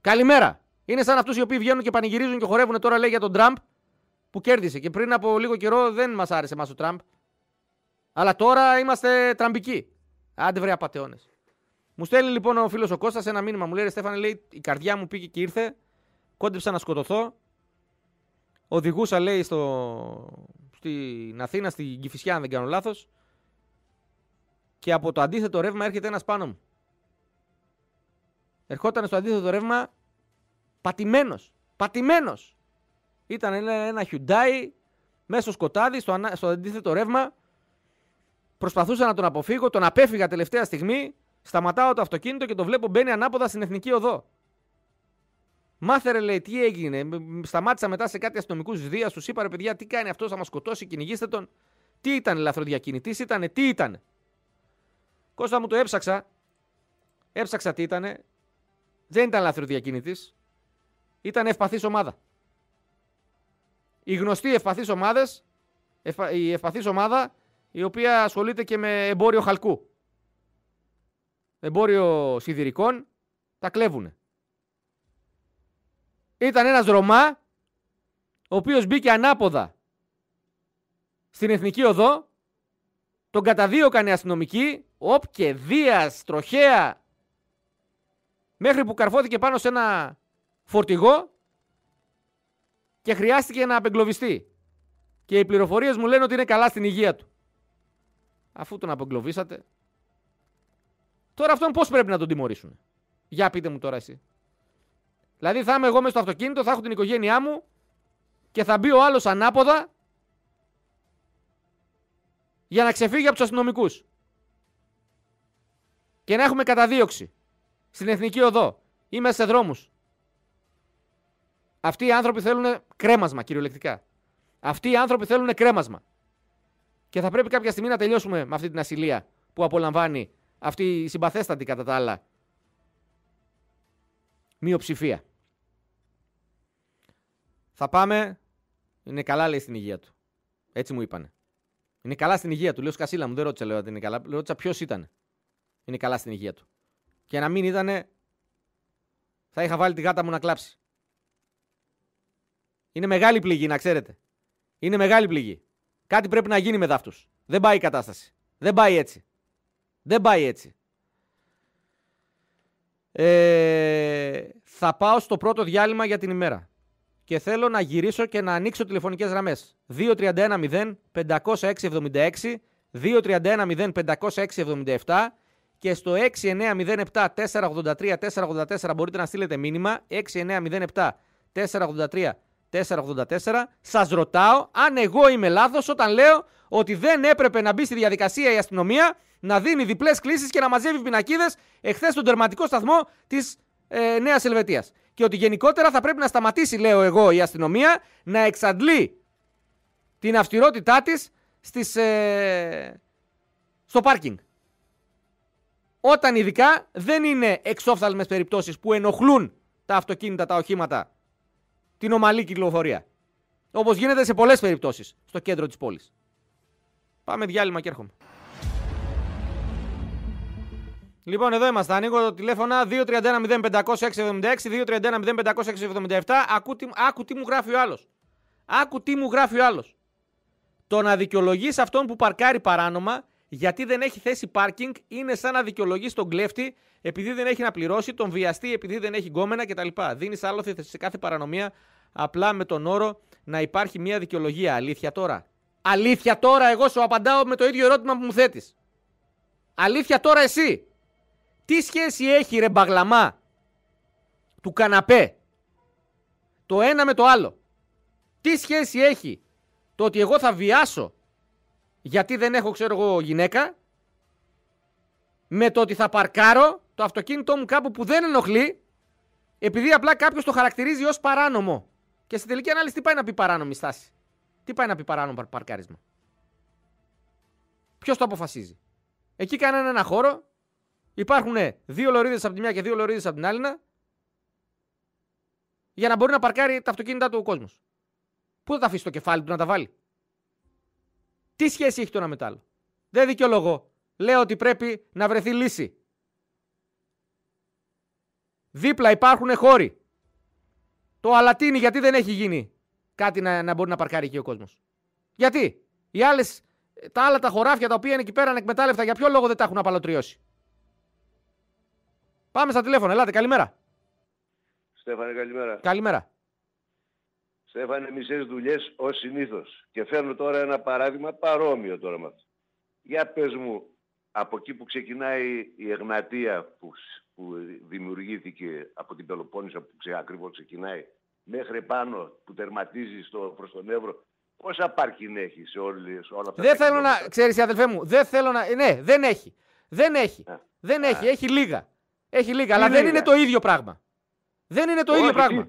Καλημέρα. Είναι σαν αυτούς οι οποίοι βγαίνουν και πανηγυρίζουν και χορεύουν τώρα, λέει, για τον Τραμπ που κέρδισε. Και πριν από λίγο καιρό δεν μας άρεσε εμάς ο Τραμπ. Αλλά τώρα είμαστε τραμπικοί. Άντε βρε απαταιώνε. Μου στέλνει λοιπόν ο φίλος ο Κώστας ένα μήνυμα. Μου λέει: Στέφανε, λέει, η καρδιά μου πήγε και ήρθε. Κόντεψα να σκοτωθώ. Οδηγούσα, λέει, στο... στην Αθήνα, στην Κυφυσιά, αν δεν κάνω λάθος. Και από το αντίθετο ρεύμα έρχεται ένας πάνω μου. Ερχόταν στο αντίθετο ρεύμα πατημένος. Πατημένος. Ήταν ένα χιουντάι μέσω σκοτάδι στο, στο αντίθετο ρεύμα. Προσπαθούσα να τον αποφύγω, τον απέφυγα τελευταία στιγμή. Σταματάω το αυτοκίνητο και το βλέπω μπαίνει ανάποδα στην εθνική οδό. Μάθερε λέει, τι έγινε. Σταμάτησα μετά σε κάτι αστυνομικούς Δίας. Τους είπα ρε, παιδιά, τι κάνει αυτός, θα μας σκοτώσει, κυνηγήστε τον. Τι ήταν, λαθροδιακινητής ήταν, τι ήταν. Κώστα μου το έψαξα. Έψαξα τι ήταν. Δεν ήταν λαθροδιακινητής. Ήταν ευπαθής ομάδα. Οι γνωστοί ευπαθεί ομάδε, η ευπαθής ομάδα η οποία ασχολείται και με εμπόριο χαλκού. Εμπόριο σιδηρικών, τα κλέβουνε ήταν ένας Ρωμά, ο οποίος μπήκε ανάποδα στην Εθνική Οδό, τον καταδίωκαν οι αστυνομικοί, όπ και δίας, τροχέα, μέχρι που καρφώθηκε πάνω σε ένα φορτηγό και χρειάστηκε να απεγκλωβιστεί. Και οι πληροφορίες μου λένε ότι είναι καλά στην υγεία του. Αφού τον απεγκλωβίσατε. Τώρα αυτόν πώς πρέπει να τον τιμωρήσουν. Για πείτε μου τώρα εσύ. Δηλαδή θα είμαι εγώ μέσα στο αυτοκίνητο, θα έχω την οικογένειά μου και θα μπει ο άλλος ανάποδα για να ξεφύγει από τους αστυνομικούς. Και να έχουμε καταδίωξη στην εθνική οδό ή μέσα σε δρόμους. Αυτοί οι άνθρωποι θέλουν κρέμασμα κυριολεκτικά. Αυτοί οι άνθρωποι θέλουν κρέμασμα. Και θα πρέπει κάποια στιγμή να τελειώσουμε με αυτή την ασυλία που απολαμβάνει αυτή η συμπαθέστατη κατά τα άλλα Μειοψηφία. Θα πάμε. Είναι καλά, λέει στην υγεία του. Έτσι μου είπανε. Είναι καλά στην υγεία του. Λέω κασίλα μου, δεν ρώτησα λέω ότι είναι καλά. Ρώτησα ποιος ήταν. Είναι καλά στην υγεία του. Και να μην ήταν. Θα είχα βάλει τη γάτα μου να κλάψει. Είναι μεγάλη πληγή, να ξέρετε. Είναι μεγάλη πληγή. Κάτι πρέπει να γίνει με δάφτους. Δεν πάει η κατάσταση. Δεν πάει έτσι. Δεν πάει έτσι. Ε, θα πάω στο πρώτο διάλειμμα για την ημέρα. Και θέλω να γυρίσω και να ανοίξω τηλεφωνικές γραμμές. 2-31-0-506-76, 2-31-0-506-77 και στο 6907-483-484 μπορείτε να στείλετε μήνυμα. 6907-483-484. Σας ρωτάω αν εγώ είμαι λάθος όταν λέω ότι δεν έπρεπε να μπει στη διαδικασία η αστυνομία να δίνει διπλές κλήσεις και να μαζεύει πινακίδες εχθές στον τερματικό σταθμό της ε, Νέας Ελβετίας. Και ότι γενικότερα θα πρέπει να σταματήσει, λέω εγώ, η αστυνομία να εξαντλεί την αυστηρότητά της ε, στο πάρκινγκ. Όταν ειδικά δεν είναι εξόφθαλμες περιπτώσεις που ενοχλούν τα αυτοκίνητα, τα οχήματα, την ομαλή κυκλοφορία. Όπως γίνεται σε πολλές περιπτώσεις στο κέντρο της πόλης. Πάμε διάλειμμα και έρχομαι. Λοιπόν, εδώ είμαστε. Ανοίγω το τηλέφωνα 231-0500-676, 231-0500-677. Ακού, άκου τι μου γράφει ο άλλος. Άκου τι μου γράφει ο άλλος. Το να δικαιολογείς αυτόν που παρκάρει παράνομα γιατί δεν έχει θέση πάρκινγκ είναι σαν να δικαιολογείς τον κλέφτη επειδή δεν έχει να πληρώσει, τον βιαστή επειδή δεν έχει γκόμενα κτλ. Δίνεις θέση σε κάθε παρανομία απλά με τον όρο να υπάρχει μια δικαιολογία. Αλήθεια τώρα. Αλήθεια τώρα εγώ σου απαντάω με το ίδιο ερώτημα που μου θέτεις. Αλήθεια τώρα εσύ. Τι σχέση έχει ρε μπαγλαμά του καναπέ το ένα με το άλλο. Τι σχέση έχει το ότι εγώ θα βιάσω γιατί δεν έχω ξέρω εγώ γυναίκα με το ότι θα παρκάρω το αυτοκίνητό μου κάπου που δεν ενοχλεί επειδή απλά κάποιος το χαρακτηρίζει ως παράνομο. Και στην τελική ανάλυση τι πάει να πει παράνομη στάση. Τι πάει να πει παράνομο παρκάρισμα. Ποιος το αποφασίζει. Εκεί κάνανε ένα χώρο. Υπάρχουν δύο λωρίδες από τη μια και δύο λωρίδες από την άλλη. Για να μπορεί να παρκάρει τα αυτοκίνητα του ο κόσμος. Πού θα τα αφήσει το κεφάλι του να τα βάλει. Τι σχέση έχει το ένα μετάλλο. Δεν δικαιολογώ. Λέω ότι πρέπει να βρεθεί λύση. Δίπλα υπάρχουν χώροι. Το αλατίνι γιατί δεν έχει γίνει κάτι να, να μπορεί να παρκάρει εκεί ο κόσμος. Γιατί οι ε, τα άλλα τα χωράφια τα οποία είναι εκεί πέρα ανεκμετάλλευτα για ποιο λόγο δεν τα έχουν απαλωτριώσει. Πάμε στα τηλέφωνα, ελάτε, καλημέρα. Στέφανε, καλημέρα. Καλημέρα. Στέφανε, μισές δουλειές ως συνήθως. Και φέρνω τώρα ένα παράδειγμα παρόμοιο τώρα με Για πες μου, από εκεί που ξεκινάει η Εγνατία που, που δημιουργήθηκε από την Πελοπόννησο, που ξε, ακριβώς ξεκινάει, μέχρι πάνω που τερματίζει στο, προς τον Εύρο, πόσα πάρκιν έχει σε, όλη, σε όλα αυτά δεν θέλω να, ξέρεις αδελφέ μου, δεν θέλω να, ναι, δεν έχει. Δεν έχει. Δεν έχει, έχει λίγα. Έχει λίγα, αλλά δεν είναι το ίδιο πράγμα. Δεν είναι το ίδιο πράγμα.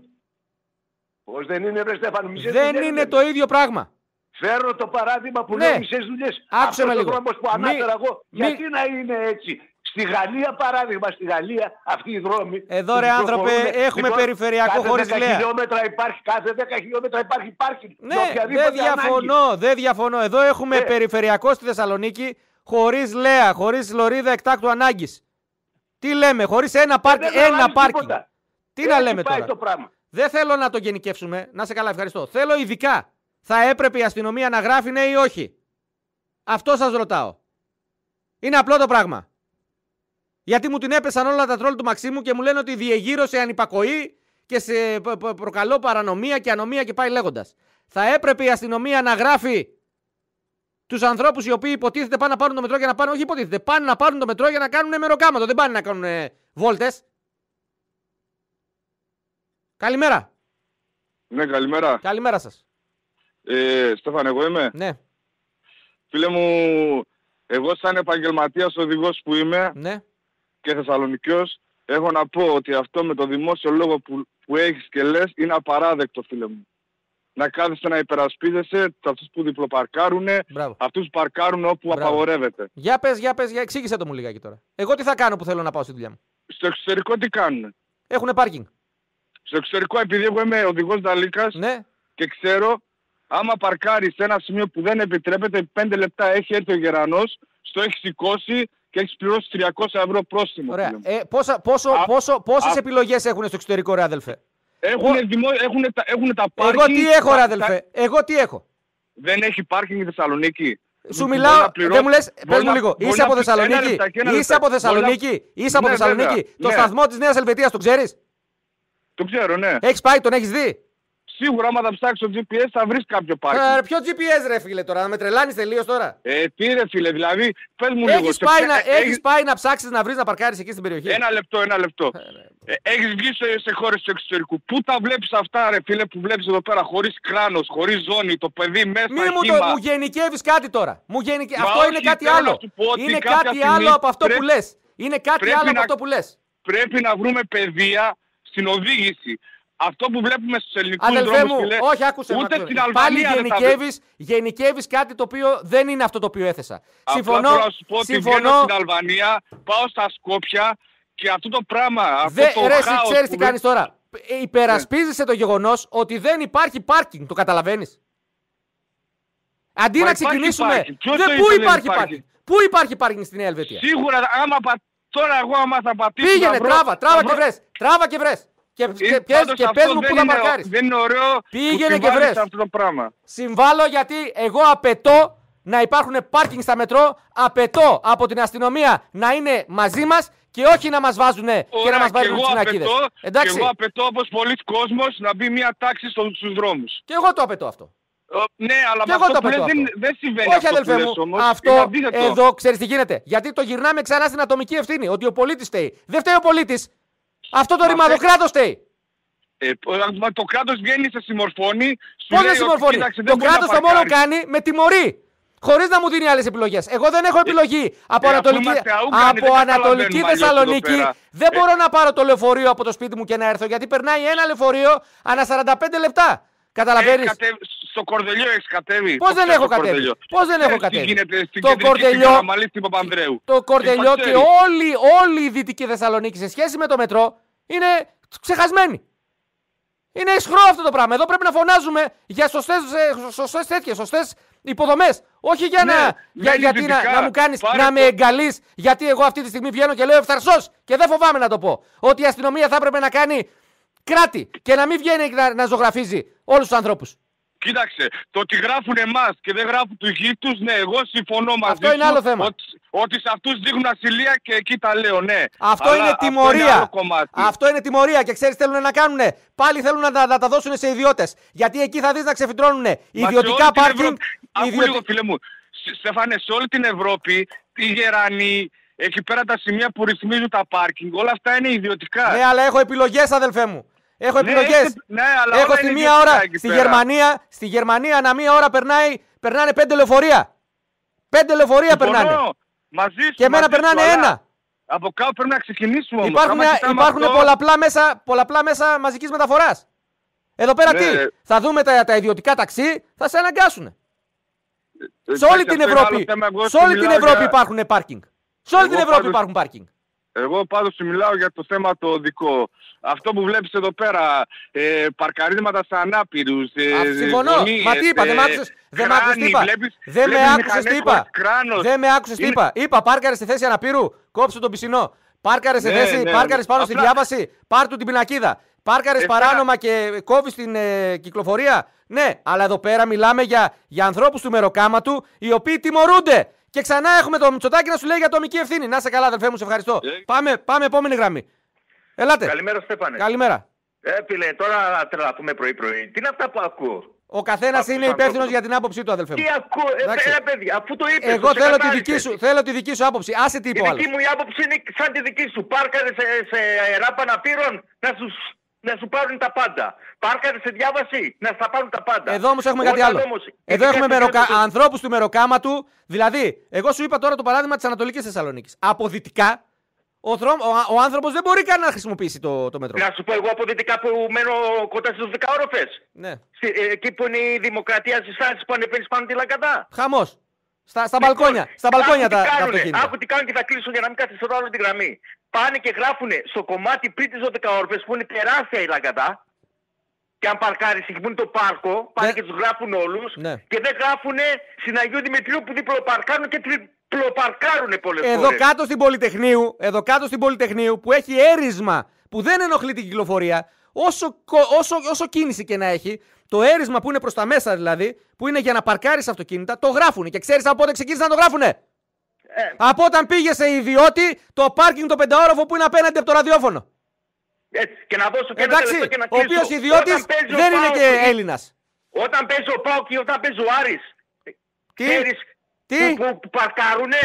Πώς δεν είναι, βρε Στέφαν, Δεν είναι το ίδιο πράγμα. Φέρω το παράδειγμα που ναι. λέω μισές δουλειές. Άκουσε με λίγο. Που ανάφερα εγώ, γιατί να είναι έτσι. Στη Γαλλία, παράδειγμα, στη Γαλλία αυτοί οι δρόμοι. Εδώ ρε άνθρωπε, έχουμε λοιπόν, περιφερειακό χωρί χιλιόμετρα υπάρχει, κάθε 10 χιλιόμετρα υπάρχει πάρκινγκ. Ναι, δεν διαφωνώ, δεν διαφωνώ. Εδώ έχουμε ε. περιφερειακό στη Θεσσαλονίκη χωρίς λέα, χωρίς λωρίδα εκτάκτου ανάγκης. Τι λέμε, χωρίς ένα, ε, πάρκι, ένα πάρκι. Τι να ε, λέμε τώρα. Το Δεν θέλω να το γενικεύσουμε. Να σε καλά, ευχαριστώ. Θέλω ειδικά. Θα έπρεπε η αστυνομία να γράφει ναι ή όχι. Αυτό σας ρωτάω. Είναι απλό το πράγμα. Γιατί μου την έπεσαν όλα τα τρόλ του Μαξίμου και μου λένε ότι διεγείρωσε ανυπακοή και σε προκαλώ παρανομία και ανομία και πάει λέγοντας. Θα έπρεπε η αστυνομία να γράφει τους ανθρώπους οι οποίοι υποτίθεται πάνε να πάρουν το μετρό για να πάρουν. Όχι υποτίθεται, πάνε να πάρουν το μετρό για να κάνουν μεροκάματο. Δεν πάνε να κάνουν ε, βόλτες. Καλημέρα. Ναι, καλημέρα. Καλημέρα σας. Ε, εγώ είμαι. Ναι. Φίλε μου, εγώ σαν επαγγελματίας οδηγός που είμαι, ναι και Θεσσαλονικιός, έχω να πω ότι αυτό με το δημόσιο λόγο που, που έχεις και λες είναι απαράδεκτο φίλε μου. Να κάθεσαι να υπερασπίζεσαι αυτούς που διπλοπαρκάρουν, αυτούς που παρκάρουν όπου απαγορεύεται. Για πες, για πες, για εξήγησε το μου λιγάκι τώρα. Εγώ τι θα κάνω που θέλω να πάω στη δουλειά μου. Στο εξωτερικό τι κάνουν. Έχουν πάρκινγκ. Στο εξωτερικό, επειδή εγώ είμαι οδηγός Δαλίκας ναι. και ξέρω, άμα παρκάρεις σε ένα σημείο που δεν επιτρέπεται, 5 λεπτά έχει έρθει ο γερανός, στο έχει σηκώσει, και έχεις πληρώσει 300 ευρώ πρόστιμο. Ε, πόσα, πόσο, πόσο, πόσες επιλογές έχουν στο εξωτερικό, ρε αδελφέ. Έχουν, Ο... τα, έχουν πάρκινγκ. Εγώ τι έχω, ρε αδελφέ. Εγώ τι έχω. Δεν έχει πάρκινγκ η Θεσσαλονίκη. Σου μιλάω, δεν μου λες, πες μου λίγο. Είσαι από Θεσσαλονίκη. Είσαι από ναι, Θεσσαλονίκη. Είσαι από Θεσσαλονίκη. Το ναι. σταθμό της Νέας Ελβετίας το ξέρεις. Το ξέρω, ναι. Έχεις πάει, τον έχεις δει. Σίγουρα, άμα θα ψάξεις το GPS, θα βρεις κάποιο πάρκο. Ε, ποιο GPS, ρε φίλε τώρα, να με τρελάνεις τελείως τώρα. Ε, τι ρε φίλε, δηλαδή, πες μου λίγο. Έχεις ε, πάει, να, πάει να ψάξεις να βρεις να παρκάρεις εκεί στην περιοχή. Ένα λεπτό, ένα λεπτό. Ε, ε έχεις βγει σε, σε χώρες του εξωτερικού. Πού τα βλέπεις αυτά, ρε φίλε, που βλέπεις εδώ πέρα, χωρίς κράνος, χωρίς ζώνη, το παιδί μέσα. Μη μου, το, μου γενικεύεις κάτι τώρα. Μου γενικε... Αυτό είναι κάτι άλλο. Είναι κάτι άλλο από αυτό που λες. Είναι κάτι άλλο από αυτό που λες. Πρέπει να βρούμε παιδεία στην οδήγηση. Αυτό που βλέπουμε στους ελληνικούς Αδελφέ μου, όχι, άκουσε, ούτε μάτρο. στην Αλβανία Πάλι γενικεύεις γενικεύεις κάτι το οποίο δεν είναι αυτό το οποίο έθεσα. συμφωνώ, να σου πω συμφωνώ... Ότι στην Αλβανία, πάω στα Σκόπια και αυτό το πράγμα, αυτό Δε, το ρε, τι κάνεις τώρα. Ε, υπερασπίζεσαι το γεγονός ότι δεν υπάρχει πάρκινγκ, το καταλαβαίνεις. Αντί Μα να ξεκινήσουμε. πού υπάρχει πάρκινγκ. Πού υπάρχει πάρκινγκ στην Ελβετία. Σίγουρα, άμα τώρα εγώ άμα θα πατήσω. Πήγαινε, τράβα, τράβα και βρες. Τράβα και βρέ! Και, ε, και, και πες μου που θα μαρκάρεις. Δεν είναι ωραίο Πήγαινε και βρες. αυτό το πράγμα. Συμβάλλω γιατί εγώ απαιτώ να υπάρχουν πάρκινγκ στα μετρό. Απαιτώ από την αστυνομία να είναι μαζί μας και όχι να μας βάζουν και να μα βάζουν τσινακίδε. Εντάξει. Και εγώ απαιτώ όπως πολλοί κόσμος να μπει μια τάξη στους δρόμους. Και εγώ το απαιτώ αυτό. Ε, ναι, αλλά και αυτό, που λες, Δεν, δεν συμβαίνει Όχι, αυτό αδελφέ μου, αυτό εδώ ξέρεις τι γίνεται. Γιατί το γυρνάμε ξανά στην ατομική ευθύνη. Ότι ο πολίτης φταίει. Δεν φταίει ο πολίτης. Αυτό το ρήμα το κράτος ε, το κράτος βγαίνει, σε συμμορφώνει. Πώ δεν συμμορφώνει. το κράτος το μόνο κάνει με τιμωρεί. Χωρίς να μου δίνει άλλες επιλογές. Εγώ δεν έχω ε, επιλογή. Ε, από Ανατολική, από δεν Ανατολική Θεσσαλονίκη δεν μπορώ να πάρω το λεωφορείο από το σπίτι μου και να έρθω γιατί περνάει ένα λεωφορείο ανά 45 λεπτά. Στο κορδελιό έχεις κατέβει. Πώς δεν έχω κατέβει. Πώς δεν έχω κατέβει. το κορδελιό. Το κορδελιό και όλη, όλη η Δυτική Θεσσαλονίκη σε σχέση με το μετρό είναι ξεχασμένη. Είναι ισχρό αυτό το πράγμα. Εδώ πρέπει να φωνάζουμε για σωστές σωστές τέτοιες, σωστές υποδομές. Όχι για, ναι, να, γιατί να, μου κάνεις να με εγκαλείς, γιατί εγώ αυτή τη στιγμή βγαίνω και λέω ευθαρσός και δεν φοβάμαι να το πω. Ότι η αστυνομία θα έπρεπε να κάνει κράτη και να μην βγαίνει να, να ζωγραφίζει όλους τους ανθρώπους. Κοίταξε, το ότι γράφουν εμάς και δεν γράφουν τους τους, ναι, εγώ συμφωνώ μαζί Αυτό είναι άλλο θέμα. Ότι, ότι σε αυτούς δείχνουν ασυλία και εκεί τα λέω, ναι. Αυτό είναι τιμωρία. Αυτό είναι, αυτό είναι τιμωρία και ξέρεις θέλουν να κάνουν. Πάλι θέλουν να, να, τα δώσουν σε ιδιώτες. Γιατί εκεί θα δεις να ξεφυτρώνουν ιδιωτικά πάρκινγκ. Ακού ιδιωτι... λίγο, φίλε μου. Στέφανε, σε όλη την Ευρώπη, τη Γερανή, εκεί πέρα τα σημεία που ρυθμίζουν τα πάρκινγκ, όλα αυτά είναι ιδιωτικά. Ναι, αλλά έχω επιλογές, αδελφέ μου. Έχω ναι, επιλογές. Ναι, αλλά Έχω στη μία ώρα στη Γερμανία, στη Γερμανία ανά μία ώρα περνάει, περνάνε πέντε λεωφορεία. Πέντε λεωφορεία περνάνε. Μαζί σου, και εμένα περνάνε αλλά... ένα. Από κάπου πρέπει να ξεκινήσουμε όμως. Υπάρχουν, υπάρχουν αυτό... πολλαπλά, μέσα, πολλαπλά μέσα μαζικής μεταφοράς. Εδώ πέρα ναι. τι, θα δούμε τα, τα ιδιωτικά ταξί, θα σε αναγκάσουν. Ε, σε όλη την Ευρώπη, σε όλη την Ευρώπη υπάρχουν πάρκινγκ. Σε όλη την Ευρώπη υπάρχουν πάρκινγκ. Εγώ πάντως σου μιλάω για το θέμα το δικό. Αυτό που βλέπεις εδώ πέρα, ε, παρκαρίσματα σε ανάπηρους, ε, Συμφωνώ. Γωνίες, Μα τι είπα, ε, δεν με άκουσες. Δεν με άκουσες τι είπα. Δεν με άκουσες είπα. Δεν με άκουσες τι είπα. Είπα πάρκαρε στη θέση αναπήρου, κόψε τον πισινό. Πάρκαρε σε ναι, θέση, ναι. πάρκαρες πάνω στη διάβαση, πάρ του την πινακίδα. Πάρκαρες παράνομα και κόβεις την ε, κυκλοφορία. Ναι, αλλά εδώ πέρα μιλάμε για, για ανθρώπους του μεροκάματου, οι οποίοι τιμωρούνται. Και ξανά έχουμε το Μητσοτάκι να σου λέει για ατομική ευθύνη. Να σε καλά, αδελφέ μου, σε ευχαριστώ. Ε. Πάμε, πάμε, επόμενη γραμμή. Ελάτε. Καλημέρα, Στέφανε. Καλημέρα. Ε, φίλε, τώρα τρελαθούμε πρωί-πρωί. Τι είναι αυτά που ακούω. Ο καθένας είναι υπεύθυνος για την άποψή του, αδελφέ μου. Τι ακούω, ε, ε παιδιά, αφού το είπες. Εγώ θέλω τη, δική σου, θέλω τη δική σου άποψη. Άσε τι Η δική μου η άποψη είναι σαν τη δική σου. Πάρκαρε σε, σε ράπα να να σου να σου πάρουν τα πάντα. Πάρκατε σε διάβαση, να σου τα πάρουν τα πάντα. Εδώ όμως έχουμε κάτι άλλο. Όμως, Εδώ έχουμε μεροκα... ανθρώπους του μεροκάματου. Δηλαδή, εγώ σου είπα τώρα το παράδειγμα της Ανατολικής Θεσσαλονίκης. Από δυτικά, ο, θρο... ο, ο άνθρωπος δεν μπορεί καν να χρησιμοποιήσει το, το μετρό. Να σου πω εγώ από που μένω κοντά στις 12 Ναι. Ε, εκεί που είναι η δημοκρατία τη φάσει που ανεβαίνει πάνω τη λαγκατά. Χαμός. Στα, στα μπαλκόνια, λοιπόν, στα μπαλκόνια τα, αυτοκίνητα. Άκου τι κάνουν και θα κλείσουν για να μην καθιστούν άλλο τη γραμμή. Πάνε και γράφουν στο κομμάτι πριν τις 12 ώρες που είναι τεράστια η λαγκατά. Και αν παρκάρει, είναι το πάρκο, πάνε ναι. και τους γράφουν όλους. Ναι. Και δεν γράφουν στην Αγίου Δημητρίου που διπλοπαρκάρουν και τριπλοπαρκάρουν πολλέ φορέ. Εδώ κάτω στην Πολυτεχνείου, εδώ κάτω στην Πολυτεχνείου που έχει έρισμα που δεν ενοχλεί την κυκλοφορία, όσο, όσο, όσο κίνηση και να έχει, το έρισμα που είναι προς τα μέσα δηλαδή, που είναι για να παρκάρεις αυτοκίνητα, το γράφουν. Και ξέρεις από πότε ξεκίνησαν να το γράφουνε. Ε, από όταν πήγες σε ιδιώτη το πάρκινγκ το πενταόροφο που είναι απέναντι από το ραδιόφωνο. Έτσι, και να δώσω και Εντάξει, και να ο οποίος ιδιώτη δεν είναι και Έλληνας. Όταν παίζει ο Πάο και όταν παίζει ο Άρης. Τι, τι? Που,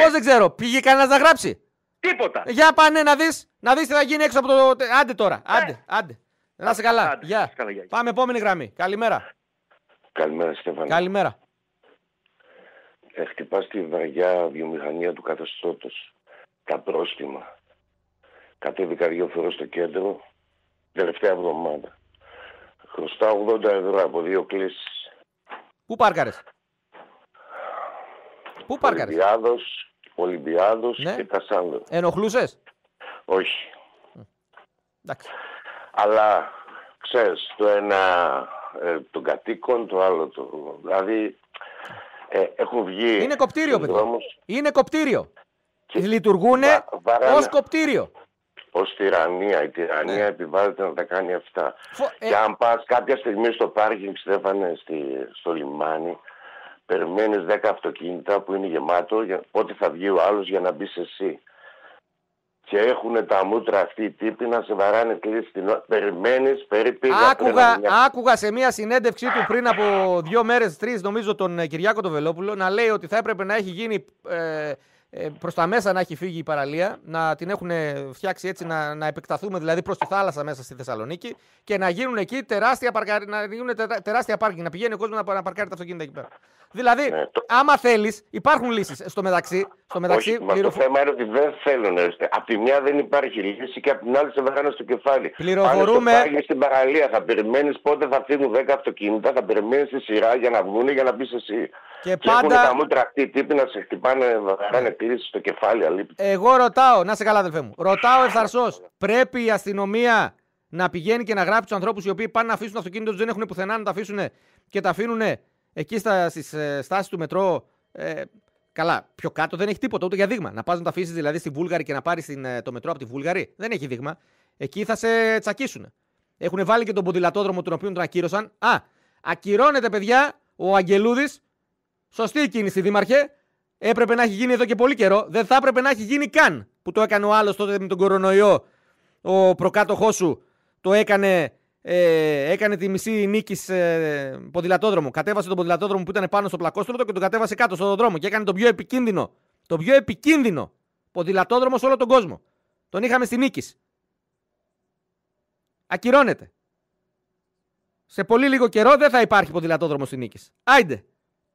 Πώς δεν ξέρω, πήγε κανένας να γράψει. Τίποτα. Για πάνε να δεις να δεις τι θα γίνει έξω από το. Άντε τώρα. Ε. Άντε, άντε. Να είσαι καλά. γεια. Πάμε επόμενη γραμμή. Καλημέρα. Καλημέρα, Στέφανο. Καλημέρα. Ε, χτυπάς τη βαριά βιομηχανία του καθεστώτος. Τα πρόστιμα. Κατέβηκα δύο φορές στο κέντρο τελευταία εβδομάδα. Χρωστά 80 ευρώ από δύο κλήσεις. Πού πάρκαρες. Πού πάρκαρες? Ολυμπιάδος, Ολυμπιάδος ναι. και Κασάνδρο. Ενοχλούσες. Όχι. Εντάξει. Αλλά ξέρεις, το ένα ε, των κατοίκων, το άλλο το... Δηλαδή ε, έχουν βγει... Είναι κοπτήριο, παιδί. μου. Είναι κοπτήριο. Και... Λειτουργούν Βα, ως κοπτήριο. Ως τυραννία. Η τυραννία ναι. επιβάλλεται να τα κάνει αυτά. Φο... Ε- Και αν πας κάποια στιγμή στο πάρκινγκ, Στέφανε, στη... στο λιμάνι, περιμένεις 10 αυτοκίνητα που είναι γεμάτο, για... πότε θα βγει ο άλλος για να μπεις εσύ και έχουν τα μούτρα αυτοί οι τύποι να σε βαράνε κλείσει την Περιμένει περίπου. Άκουγα, άκουγα σε μια συνέντευξή του πριν από δύο μέρες, τρεις νομίζω, τον ε, Κυριάκο τον Βελόπουλο να λέει ότι θα έπρεπε να έχει γίνει. Ε, ε Προς τα μέσα να έχει φύγει η παραλία, να την έχουν φτιάξει έτσι, να, να επεκταθούμε δηλαδή προς τη θάλασσα μέσα στη Θεσσαλονίκη και να γίνουν εκεί τεράστια, παρκα... να γίνουν τεράστια πάρκινγκ. Να πηγαίνει ο κόσμος να παρκάρει τα αυτοκίνητα εκεί πέρα. Δηλαδή, ναι, το... άμα θέλεις, υπάρχουν λύσεις. Ε, στο μεταξύ. Στο μεταξύ Όχι, Το θέμα είναι ότι δεν θέλουν. Απ' τη μια δεν υπάρχει λύση και απ' την άλλη σε βγάλω στο κεφάλι. Πληροφορούμε. Αν στην παραλία, θα περιμένεις πότε θα φύγουν 10 αυτοκίνητα, θα περιμένεις τη σειρά για να βγουν για να πεις εσύ. Και, και πάντα. Έχουν τα μούτρα τύποι να σε χτυπάνε, βαράνε στο κεφάλι. Αλήπη. Εγώ ρωτάω, να σε καλά, αδελφέ μου. Ρωτάω ευθαρσώ, πρέπει η αστυνομία να πηγαίνει και να γράφει τους ανθρώπους οι οποίοι πάνε να αφήσουν το αυτοκίνητο τους, δεν έχουν πουθενά να τα αφήσουν και τα αφήνουν εκεί στις ε, στάσεις του μετρό. Ε, καλά, πιο κάτω δεν έχει τίποτα ούτε για δείγμα. Να πας να τα αφήσεις δηλαδή στη Βούλγαρη και να πάρεις ε, το μετρό από τη Βούλγαρη, δεν έχει δείγμα. Εκεί θα σε τσακίσουν. Έχουν βάλει και τον ποδηλατόδρομο τον οποίο τον ακύρωσαν. Α, ακυρώνεται παιδιά ο Αγγελούδης. Σωστή κίνηση, Δήμαρχε. Έπρεπε να έχει γίνει εδώ και πολύ καιρό. Δεν θα έπρεπε να έχει γίνει καν. Που το έκανε ο άλλος τότε με τον κορονοϊό. Ο προκάτοχός σου το έκανε ε, έκανε τη μισή νίκη σε ποδηλατόδρομο. Κατέβασε τον ποδηλατόδρομο που ήταν πάνω στο πλακόστρωτο και τον κατέβασε κάτω στον δρόμο και έκανε τον πιο επικίνδυνο. Το πιο επικίνδυνο ποδηλατόδρομο σε όλο τον κόσμο. Τον είχαμε στη νίκη. Ακυρώνεται. Σε πολύ λίγο καιρό δεν θα υπάρχει ποδηλατόδρομο στη νίκη. Άιντε.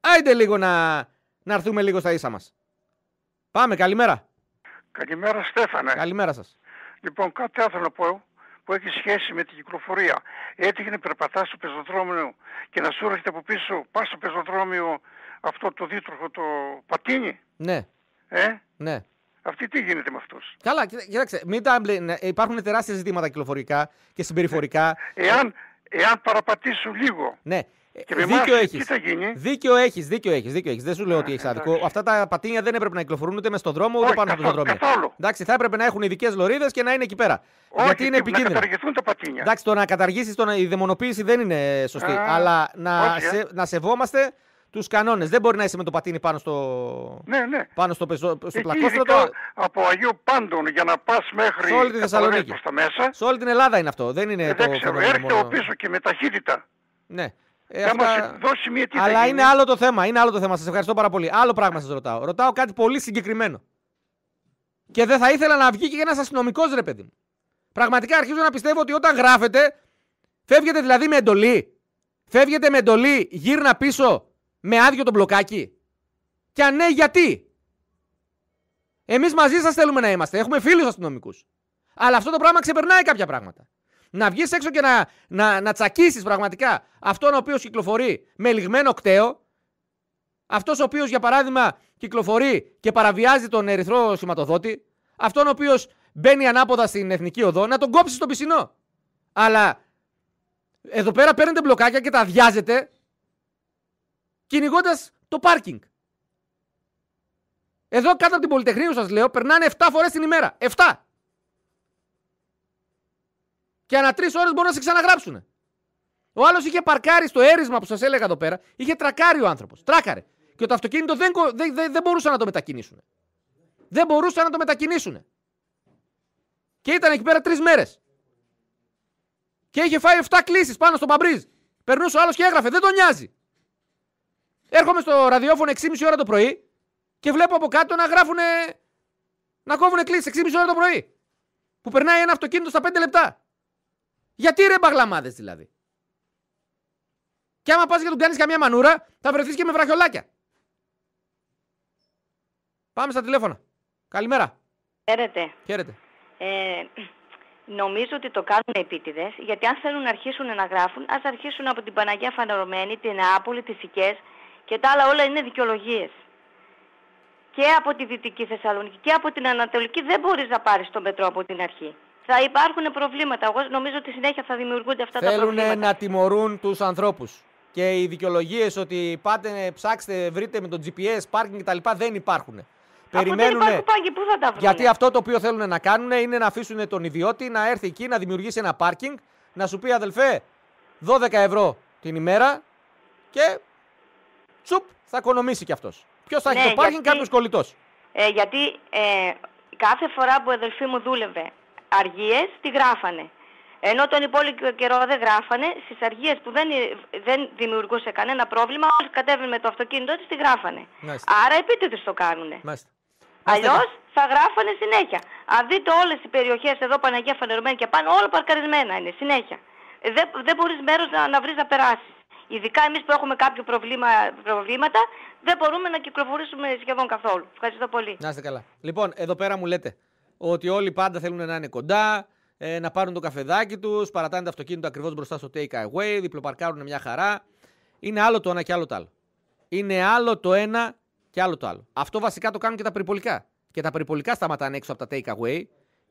Άιντε λίγο να, να έρθουμε λίγο στα ίσα μας. Πάμε, καλημέρα. Καλημέρα, Στέφανε. Καλημέρα σας. Λοιπόν, κάτι άλλο να πω που έχει σχέση με την κυκλοφορία. Έτυχε να περπατάς στο πεζοδρόμιο και να σου έρχεται από πίσω, πας στο πεζοδρόμιο αυτό το δίτροχο το πατίνι. Ναι. Ε? Ναι. Αυτή τι γίνεται με αυτούς. Καλά, κοιτάξτε, μην τα ναι, υπάρχουν τεράστια ζητήματα κυκλοφορικά και συμπεριφορικά. Ε, εάν, εάν παραπατήσουν λίγο. Ναι δίκιο έχει. Δίκιο έχεις, δίκιο έχεις. Δίκιο έχεις. Δεν σου λέω ότι έχεις άδικο. Αυτά τα πατίνια δεν έπρεπε να κυκλοφορούν ούτε μες στον δρόμο ούτε πάνω από τα δρόμο. Εντάξει, θα έπρεπε να έχουν ειδικές λωρίδες και να είναι εκεί πέρα. Όχι, Γιατί είναι επικίνδυνο. Να καταργηθούν τα πατίνια. Εντάξει, το να καταργήσεις η δαιμονοποίηση δεν είναι σωστή. Αλλά να ε. σεβόμαστε τους κανόνες. Δεν μπορεί να είσαι με το πατίνι πάνω στο, ναι, ναι. Πάνω στο, πεζό, στο πλακόστρωτο. Από Αγίου Πάντων για να πας μέχρι. Σε όλη τη Θεσσαλονίκη. Σε όλη την Ελλάδα είναι αυτό. Δεν είναι ε, το δεν έρχεται ο πίσω και με ταχύτητα. Ναι. Ε, αυτά... Αλλά είναι άλλο το θέμα. Είναι άλλο το θέμα. Σας ευχαριστώ πάρα πολύ. Άλλο πράγμα σας ρωτάω. Ρωτάω κάτι πολύ συγκεκριμένο. Και δεν θα ήθελα να βγει και ένας αστυνομικός ρε παιδί μου. Πραγματικά αρχίζω να πιστεύω ότι όταν γράφετε, φεύγετε δηλαδή με εντολή. Φεύγετε με εντολή γύρνα πίσω με άδειο τον μπλοκάκι. Και αν ναι, γιατί. Εμείς μαζί σας θέλουμε να είμαστε. Έχουμε φίλους αστυνομικούς. Αλλά αυτό το πράγμα ξεπερνάει κάποια πράγματα να βγεις έξω και να, να, να τσακίσεις πραγματικά αυτόν ο οποίος κυκλοφορεί με λιγμένο κταίο, αυτός ο οποίος για παράδειγμα κυκλοφορεί και παραβιάζει τον ερυθρό σηματοδότη, αυτόν ο οποίος μπαίνει ανάποδα στην εθνική οδό, να τον κόψεις στον πισινό. Αλλά εδώ πέρα παίρνετε μπλοκάκια και τα αδειάζετε κυνηγώντας το πάρκινγκ. Εδώ κάτω από την Πολυτεχνείο, σας λέω, περνάνε 7 φορές την ημέρα. 7! και ανά τρεις ώρες μπορούν να σε ξαναγράψουν. Ο άλλος είχε παρκάρει στο έρισμα που σας έλεγα εδώ πέρα, είχε τρακάρει ο άνθρωπος. Τράκαρε. Και το αυτοκίνητο δεν, δεν, δεν, δεν μπορούσαν να το μετακινήσουν. Δεν μπορούσαν να το μετακινήσουν. Και ήταν εκεί πέρα τρεις μέρες. Και είχε φάει 7 κλήσεις πάνω στο παμπρίζ. Περνούσε ο άλλος και έγραφε. Δεν τον νοιάζει. Έρχομαι στο ραδιόφωνο 6,5 ώρα το πρωί και βλέπω από κάτω να γράφουν. να κόβουν κλήσει 6,5 ώρα το πρωί. Που περνάει ένα αυτοκίνητο στα 5 λεπτά. Γιατί ρε μπαγλαμάδες δηλαδή. Και άμα πας και του κάνεις καμία μανούρα, θα βρεθείς και με βραχιολάκια. Πάμε στα τηλέφωνα. Καλημέρα. Χαίρετε. Χαίρετε. Ε, νομίζω ότι το κάνουν επίτηδες, γιατί αν θέλουν να αρχίσουν να γράφουν, ας αρχίσουν από την Παναγία Φανερωμένη, την Άπολη, τι Οικέ και τα άλλα όλα είναι δικαιολογίες. Και από τη Δυτική Θεσσαλονίκη και από την Ανατολική δεν μπορείς να πάρεις το μετρό από την αρχή θα υπάρχουν προβλήματα. Εγώ νομίζω ότι συνέχεια θα δημιουργούνται αυτά τα προβλήματα. Θέλουν να τιμωρούν τους ανθρώπους. Και οι δικαιολογίες ότι πάτε, ψάξτε, βρείτε με το GPS, πάρκινγκ κτλ. δεν υπάρχουν. Περιμένουν. Δεν υπάρχουν πού θα τα βρουν. Γιατί ναι. αυτό το οποίο θέλουν να κάνουν είναι να αφήσουν τον ιδιώτη να έρθει εκεί, να δημιουργήσει ένα πάρκινγκ, να σου πει αδελφέ, 12 ευρώ την ημέρα και τσουπ, θα οικονομήσει κι αυτός. Ποιος θα έχει ναι, το πάρκινγκ, κάποιος κολλητός. Ε, γιατί ε, κάθε φορά που η αδελφή μου δούλευε αργίες τη γράφανε. Ενώ τον υπόλοιπο καιρό δεν γράφανε, στις αργίες που δεν, δεν δημιουργούσε κανένα πρόβλημα, όσοι κατέβαινε με το αυτοκίνητό της, τη γράφανε. Μάλιστα. Άρα επίτηδες το κάνουν. Αλλιώ θα γράφανε συνέχεια. Αν δείτε όλες οι περιοχές εδώ, Παναγία Φανερωμένη και πάνω, όλα παρκαρισμένα είναι συνέχεια. Ε, δεν, δεν μπορείς μέρος να, να βρεις να περάσεις. Ειδικά εμείς που έχουμε κάποιο προβλήμα, προβλήματα, δεν μπορούμε να κυκλοφορήσουμε σχεδόν καθόλου. Ευχαριστώ πολύ. Να είστε καλά. Λοιπόν, εδώ πέρα μου λέτε ότι όλοι πάντα θέλουν να είναι κοντά, ε, να πάρουν το καφεδάκι τους, παρατάνε το αυτοκίνητο ακριβώς μπροστά στο take away, διπλοπαρκάρουν μια χαρά. Είναι άλλο το ένα και άλλο το άλλο. Είναι άλλο το ένα και άλλο το άλλο. Αυτό βασικά το κάνουν και τα περιπολικά. Και τα περιπολικά σταματάνε έξω από τα take away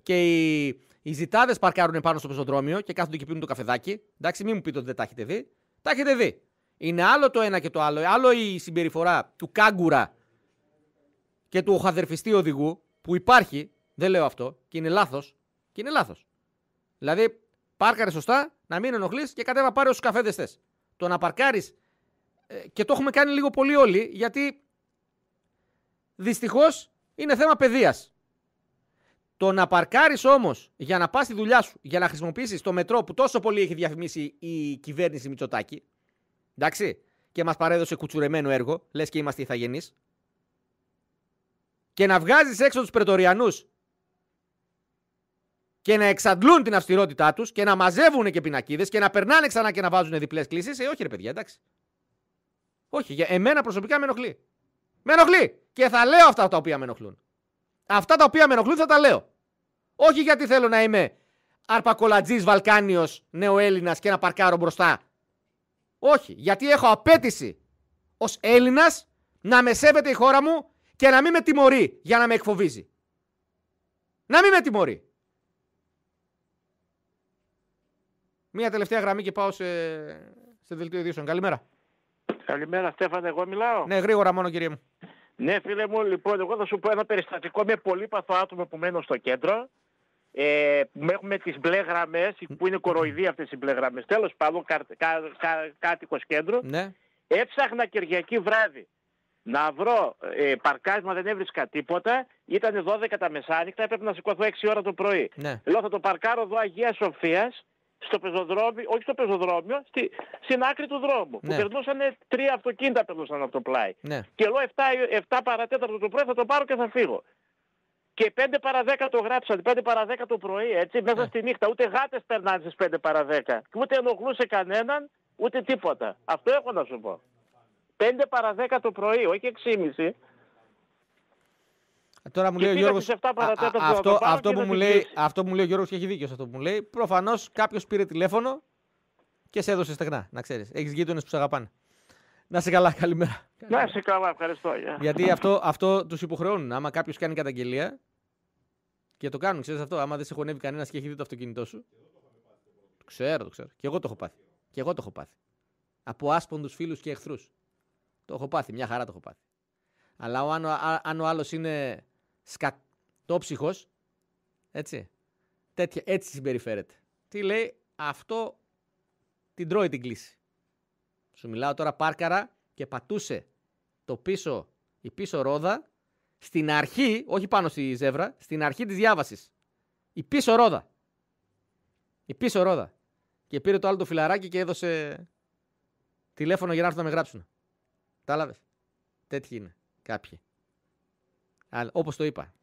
και οι, οι ζητάδες παρκάρουν πάνω στο πεζοδρόμιο και κάθονται και πίνουν το καφεδάκι. Εντάξει, μην μου πείτε ότι δεν τα έχετε δει. Τα έχετε δει. Είναι άλλο το ένα και το άλλο. Άλλο η συμπεριφορά του κάγκουρα και του οχαδερφιστή οδηγού που υπάρχει δεν λέω αυτό και είναι λάθος. Και είναι λάθος. Δηλαδή, πάρκαρε σωστά, να μην ενοχλείς και κατέβα πάρει όσους καφέδες θες. Το να παρκάρεις. Ε, και το έχουμε κάνει λίγο πολύ όλοι, γιατί δυστυχώς είναι θέμα παιδείας. Το να παρκάρεις όμως για να πας τη δουλειά σου, για να χρησιμοποιήσεις το μετρό που τόσο πολύ έχει διαφημίσει η κυβέρνηση Μητσοτάκη, εντάξει, και μας παρέδωσε κουτσουρεμένο έργο, λες και είμαστε ηθαγενείς, και να βγάζεις έξω τους Πρετοριανούς και να εξαντλούν την αυστηρότητά τους και να μαζεύουν και πινακίδες και να περνάνε ξανά και να βάζουν διπλές κλήσεις. Ε, όχι ρε παιδιά, εντάξει. Όχι, για εμένα προσωπικά με ενοχλεί. Με ενοχλεί! Και θα λέω αυτά τα οποία με ενοχλούν. Αυτά τα οποία με ενοχλούν θα τα λέω. Όχι γιατί θέλω να είμαι αρπακολατζής Βαλκάνιος νεοέλληνας και να παρκάρω μπροστά. Όχι, γιατί έχω απέτηση ως Έλληνας να με σέβεται η χώρα μου και να μην με τιμωρεί για να με εκφοβίζει. Να μην με τιμωρεί. Μία τελευταία γραμμή και πάω σε, σε δελτίο ειδήσεων. Καλημέρα. Καλημέρα, Στέφανε, εγώ μιλάω. Ναι, γρήγορα μόνο, κύριε μου. Ναι, φίλε μου, λοιπόν, εγώ θα σου πω ένα περιστατικό με πολύ παθό άτομο που μένω στο κέντρο. Ε, έχουμε τις μπλε γραμμές, που είναι κοροϊδοί αυτές οι μπλε γραμμές. Τέλος πάντων, κα, κα, κα, κάτοικος κέντρου. Ναι. Έψαχνα Κυριακή βράδυ να βρω ε, παρκάρισμα, δεν έβρισκα τίποτα. Ήταν 12 τα μεσάνυχτα, έπρεπε να σηκωθώ 6 ώρα το πρωί. Ναι. Λέω θα το παρκάρω εδώ Αγίας Σοφίας, στο πεζοδρόμιο, όχι στο πεζοδρόμιο, στη, στην άκρη του δρόμου. Ναι. Που περνούσαν τρία αυτοκίνητα περνούσαν από το πλάι. Ναι. Και λέω 7, 7 παρατέταρτο το πρωί θα το πάρω και θα φύγω. Και 5 παρα 10 το γράψαν, 5 παρα 10 το πρωί, έτσι, μέσα ναι. στη νύχτα. Ούτε γάτες περνάνε στις 5 παρα 10. Ούτε ενοχλούσε κανέναν, ούτε τίποτα. Αυτό έχω να σου πω. 5 παρα 10 το πρωί, όχι 6,5. Ε, τώρα μου λέει ο Αυτό, αυτό, που μου λέει, αυτό μου λέει ο Γιώργος και έχει δίκιο σε αυτό που μου λέει. προφανώς κάποιος πήρε τηλέφωνο και σε έδωσε στεγνά. Να ξέρεις. Έχεις γείτονες που σε αγαπάνε. Να σε καλά, καλημέρα. Να σε καλά, ευχαριστώ. Γιατί αυτό, αυτό τους υποχρεώνουν. Άμα κάποιος κάνει καταγγελία και το κάνουν, Ξέρεις αυτό. Άμα δεν σε χωνεύει κανένας και έχει δει το αυτοκίνητό σου. ξέρω, το ξέρω. Και εγώ το έχω πάθει. Και εγώ το έχω πάθει. Από άσποντους φίλους και εχθρούς. Το έχω πάθει. Μια χαρά το έχω πάθει. Αλλά αν ο άλλος είναι σκατόψυχος. Έτσι. Τέτοια, έτσι συμπεριφέρεται. Τι λέει, αυτό την τρώει την κλίση. Σου μιλάω τώρα πάρκαρα και πατούσε το πίσω, η πίσω ρόδα στην αρχή, όχι πάνω στη ζεύρα, στην αρχή της διάβασης. Η πίσω ρόδα. Η πίσω ρόδα. Και πήρε το άλλο το φιλαράκι και έδωσε τηλέφωνο για να έρθουν να με γράψουν. Κατάλαβε. Τέτοιοι είναι κάποιοι. Όπως το είπα.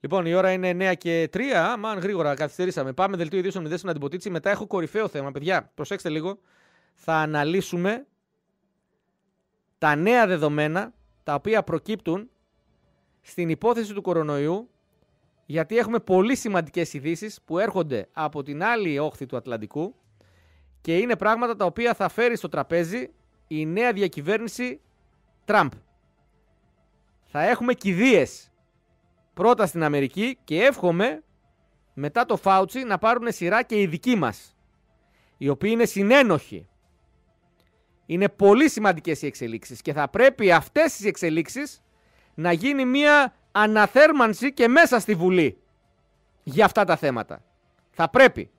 Λοιπόν, η ώρα είναι 9 και 3. Μαν γρήγορα καθυστερήσαμε. Πάμε δελτίο ειδήσεων με να Μετά έχω κορυφαίο θέμα. Παιδιά, προσέξτε λίγο. Θα αναλύσουμε τα νέα δεδομένα τα οποία προκύπτουν στην υπόθεση του κορονοϊού γιατί έχουμε πολύ σημαντικές ειδήσεις που έρχονται από την άλλη όχθη του Ατλαντικού και είναι πράγματα τα οποία θα φέρει στο τραπέζι η νέα διακυβέρνηση Τραμπ θα έχουμε κηδείες. Πρώτα στην Αμερική και εύχομαι μετά το Φάουτσι να πάρουν σειρά και οι δικοί μας. Οι οποίοι είναι συνένοχοι. Είναι πολύ σημαντικές οι εξελίξεις και θα πρέπει αυτές τις εξελίξεις να γίνει μια αναθέρμανση και μέσα στη Βουλή για αυτά τα θέματα. Θα πρέπει.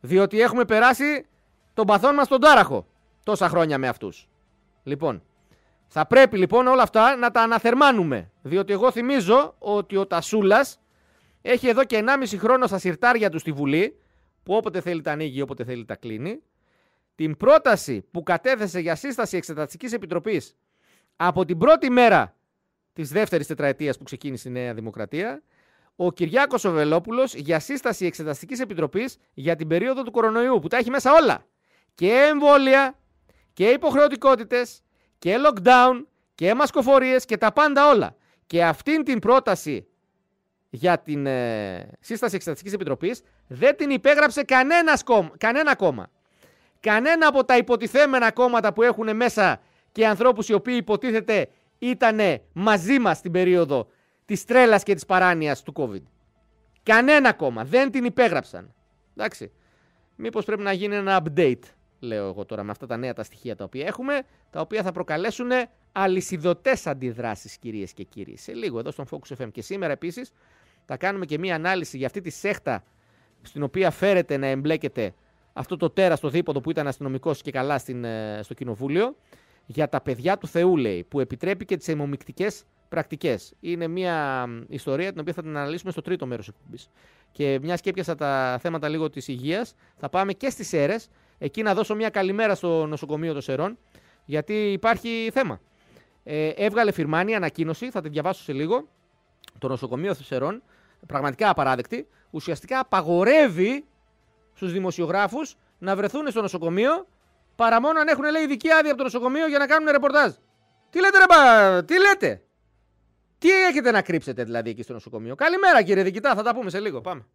Διότι έχουμε περάσει τον παθόν μας τον τάραχο τόσα χρόνια με αυτούς. Λοιπόν, θα πρέπει λοιπόν όλα αυτά να τα αναθερμάνουμε. Διότι εγώ θυμίζω ότι ο Τασούλας έχει εδώ και 1,5 χρόνο στα συρτάρια του στη Βουλή, που όποτε θέλει τα ανοίγει, όποτε θέλει τα κλείνει, την πρόταση που κατέθεσε για σύσταση Εξετατικής Επιτροπής από την πρώτη μέρα της δεύτερης τετραετίας που ξεκίνησε η Νέα Δημοκρατία, ο Κυριάκος Οβελόπουλος για σύσταση Εξεταστική Επιτροπής για την περίοδο του κορονοϊού, που τα έχει μέσα όλα. Και εμβόλια και υποχρεωτικότητες και lockdown και μασκοφορίες και τα πάντα όλα. Και αυτήν την πρόταση για την ε, σύσταση Εξεταστικής Επιτροπής δεν την υπέγραψε κανένας, κανένα κόμμα. Κανένα από τα υποτιθέμενα κόμματα που έχουν μέσα και ανθρώπους οι οποίοι υποτίθεται ήταν μαζί μας την περίοδο της τρέλας και της παράνοιας του COVID. Κανένα κόμμα δεν την υπέγραψαν. Εντάξει. Μήπως πρέπει να γίνει ένα update λέω εγώ τώρα, με αυτά τα νέα τα στοιχεία τα οποία έχουμε, τα οποία θα προκαλέσουν αλυσιδωτές αντιδράσεις, κυρίες και κύριοι. Σε λίγο εδώ στον Focus FM. Και σήμερα επίσης θα κάνουμε και μία ανάλυση για αυτή τη σέχτα στην οποία φέρεται να εμπλέκεται αυτό το τέρας στο δίποδο που ήταν αστυνομικός και καλά στην, ε, στο κοινοβούλιο, για τα παιδιά του Θεού, λέει, που επιτρέπει και τις αιμομικτικές πρακτικές. Είναι μια ιστορία την οποία θα την αναλύσουμε στο τρίτο μέρος τη εκπομπής. Και μιας και έπιασα τα θέματα λίγο της υγείας, θα πάμε και στις αίρες εκεί να δώσω μια καλημέρα στο νοσοκομείο των Σερών, γιατί υπάρχει θέμα. Ε, έβγαλε Φιρμάνη ανακοίνωση, θα τη διαβάσω σε λίγο. Το νοσοκομείο των Σερών, πραγματικά απαράδεκτη, ουσιαστικά απαγορεύει στους δημοσιογράφους να βρεθούν στο νοσοκομείο παρά μόνο αν έχουν λέει ειδική άδεια από το νοσοκομείο για να κάνουν ρεπορτάζ. Τι λέτε, ρε, τι λέτε. Τι έχετε να κρύψετε δηλαδή εκεί στο νοσοκομείο. Καλημέρα κύριε Δικητά, θα τα πούμε σε λίγο. Πάμε.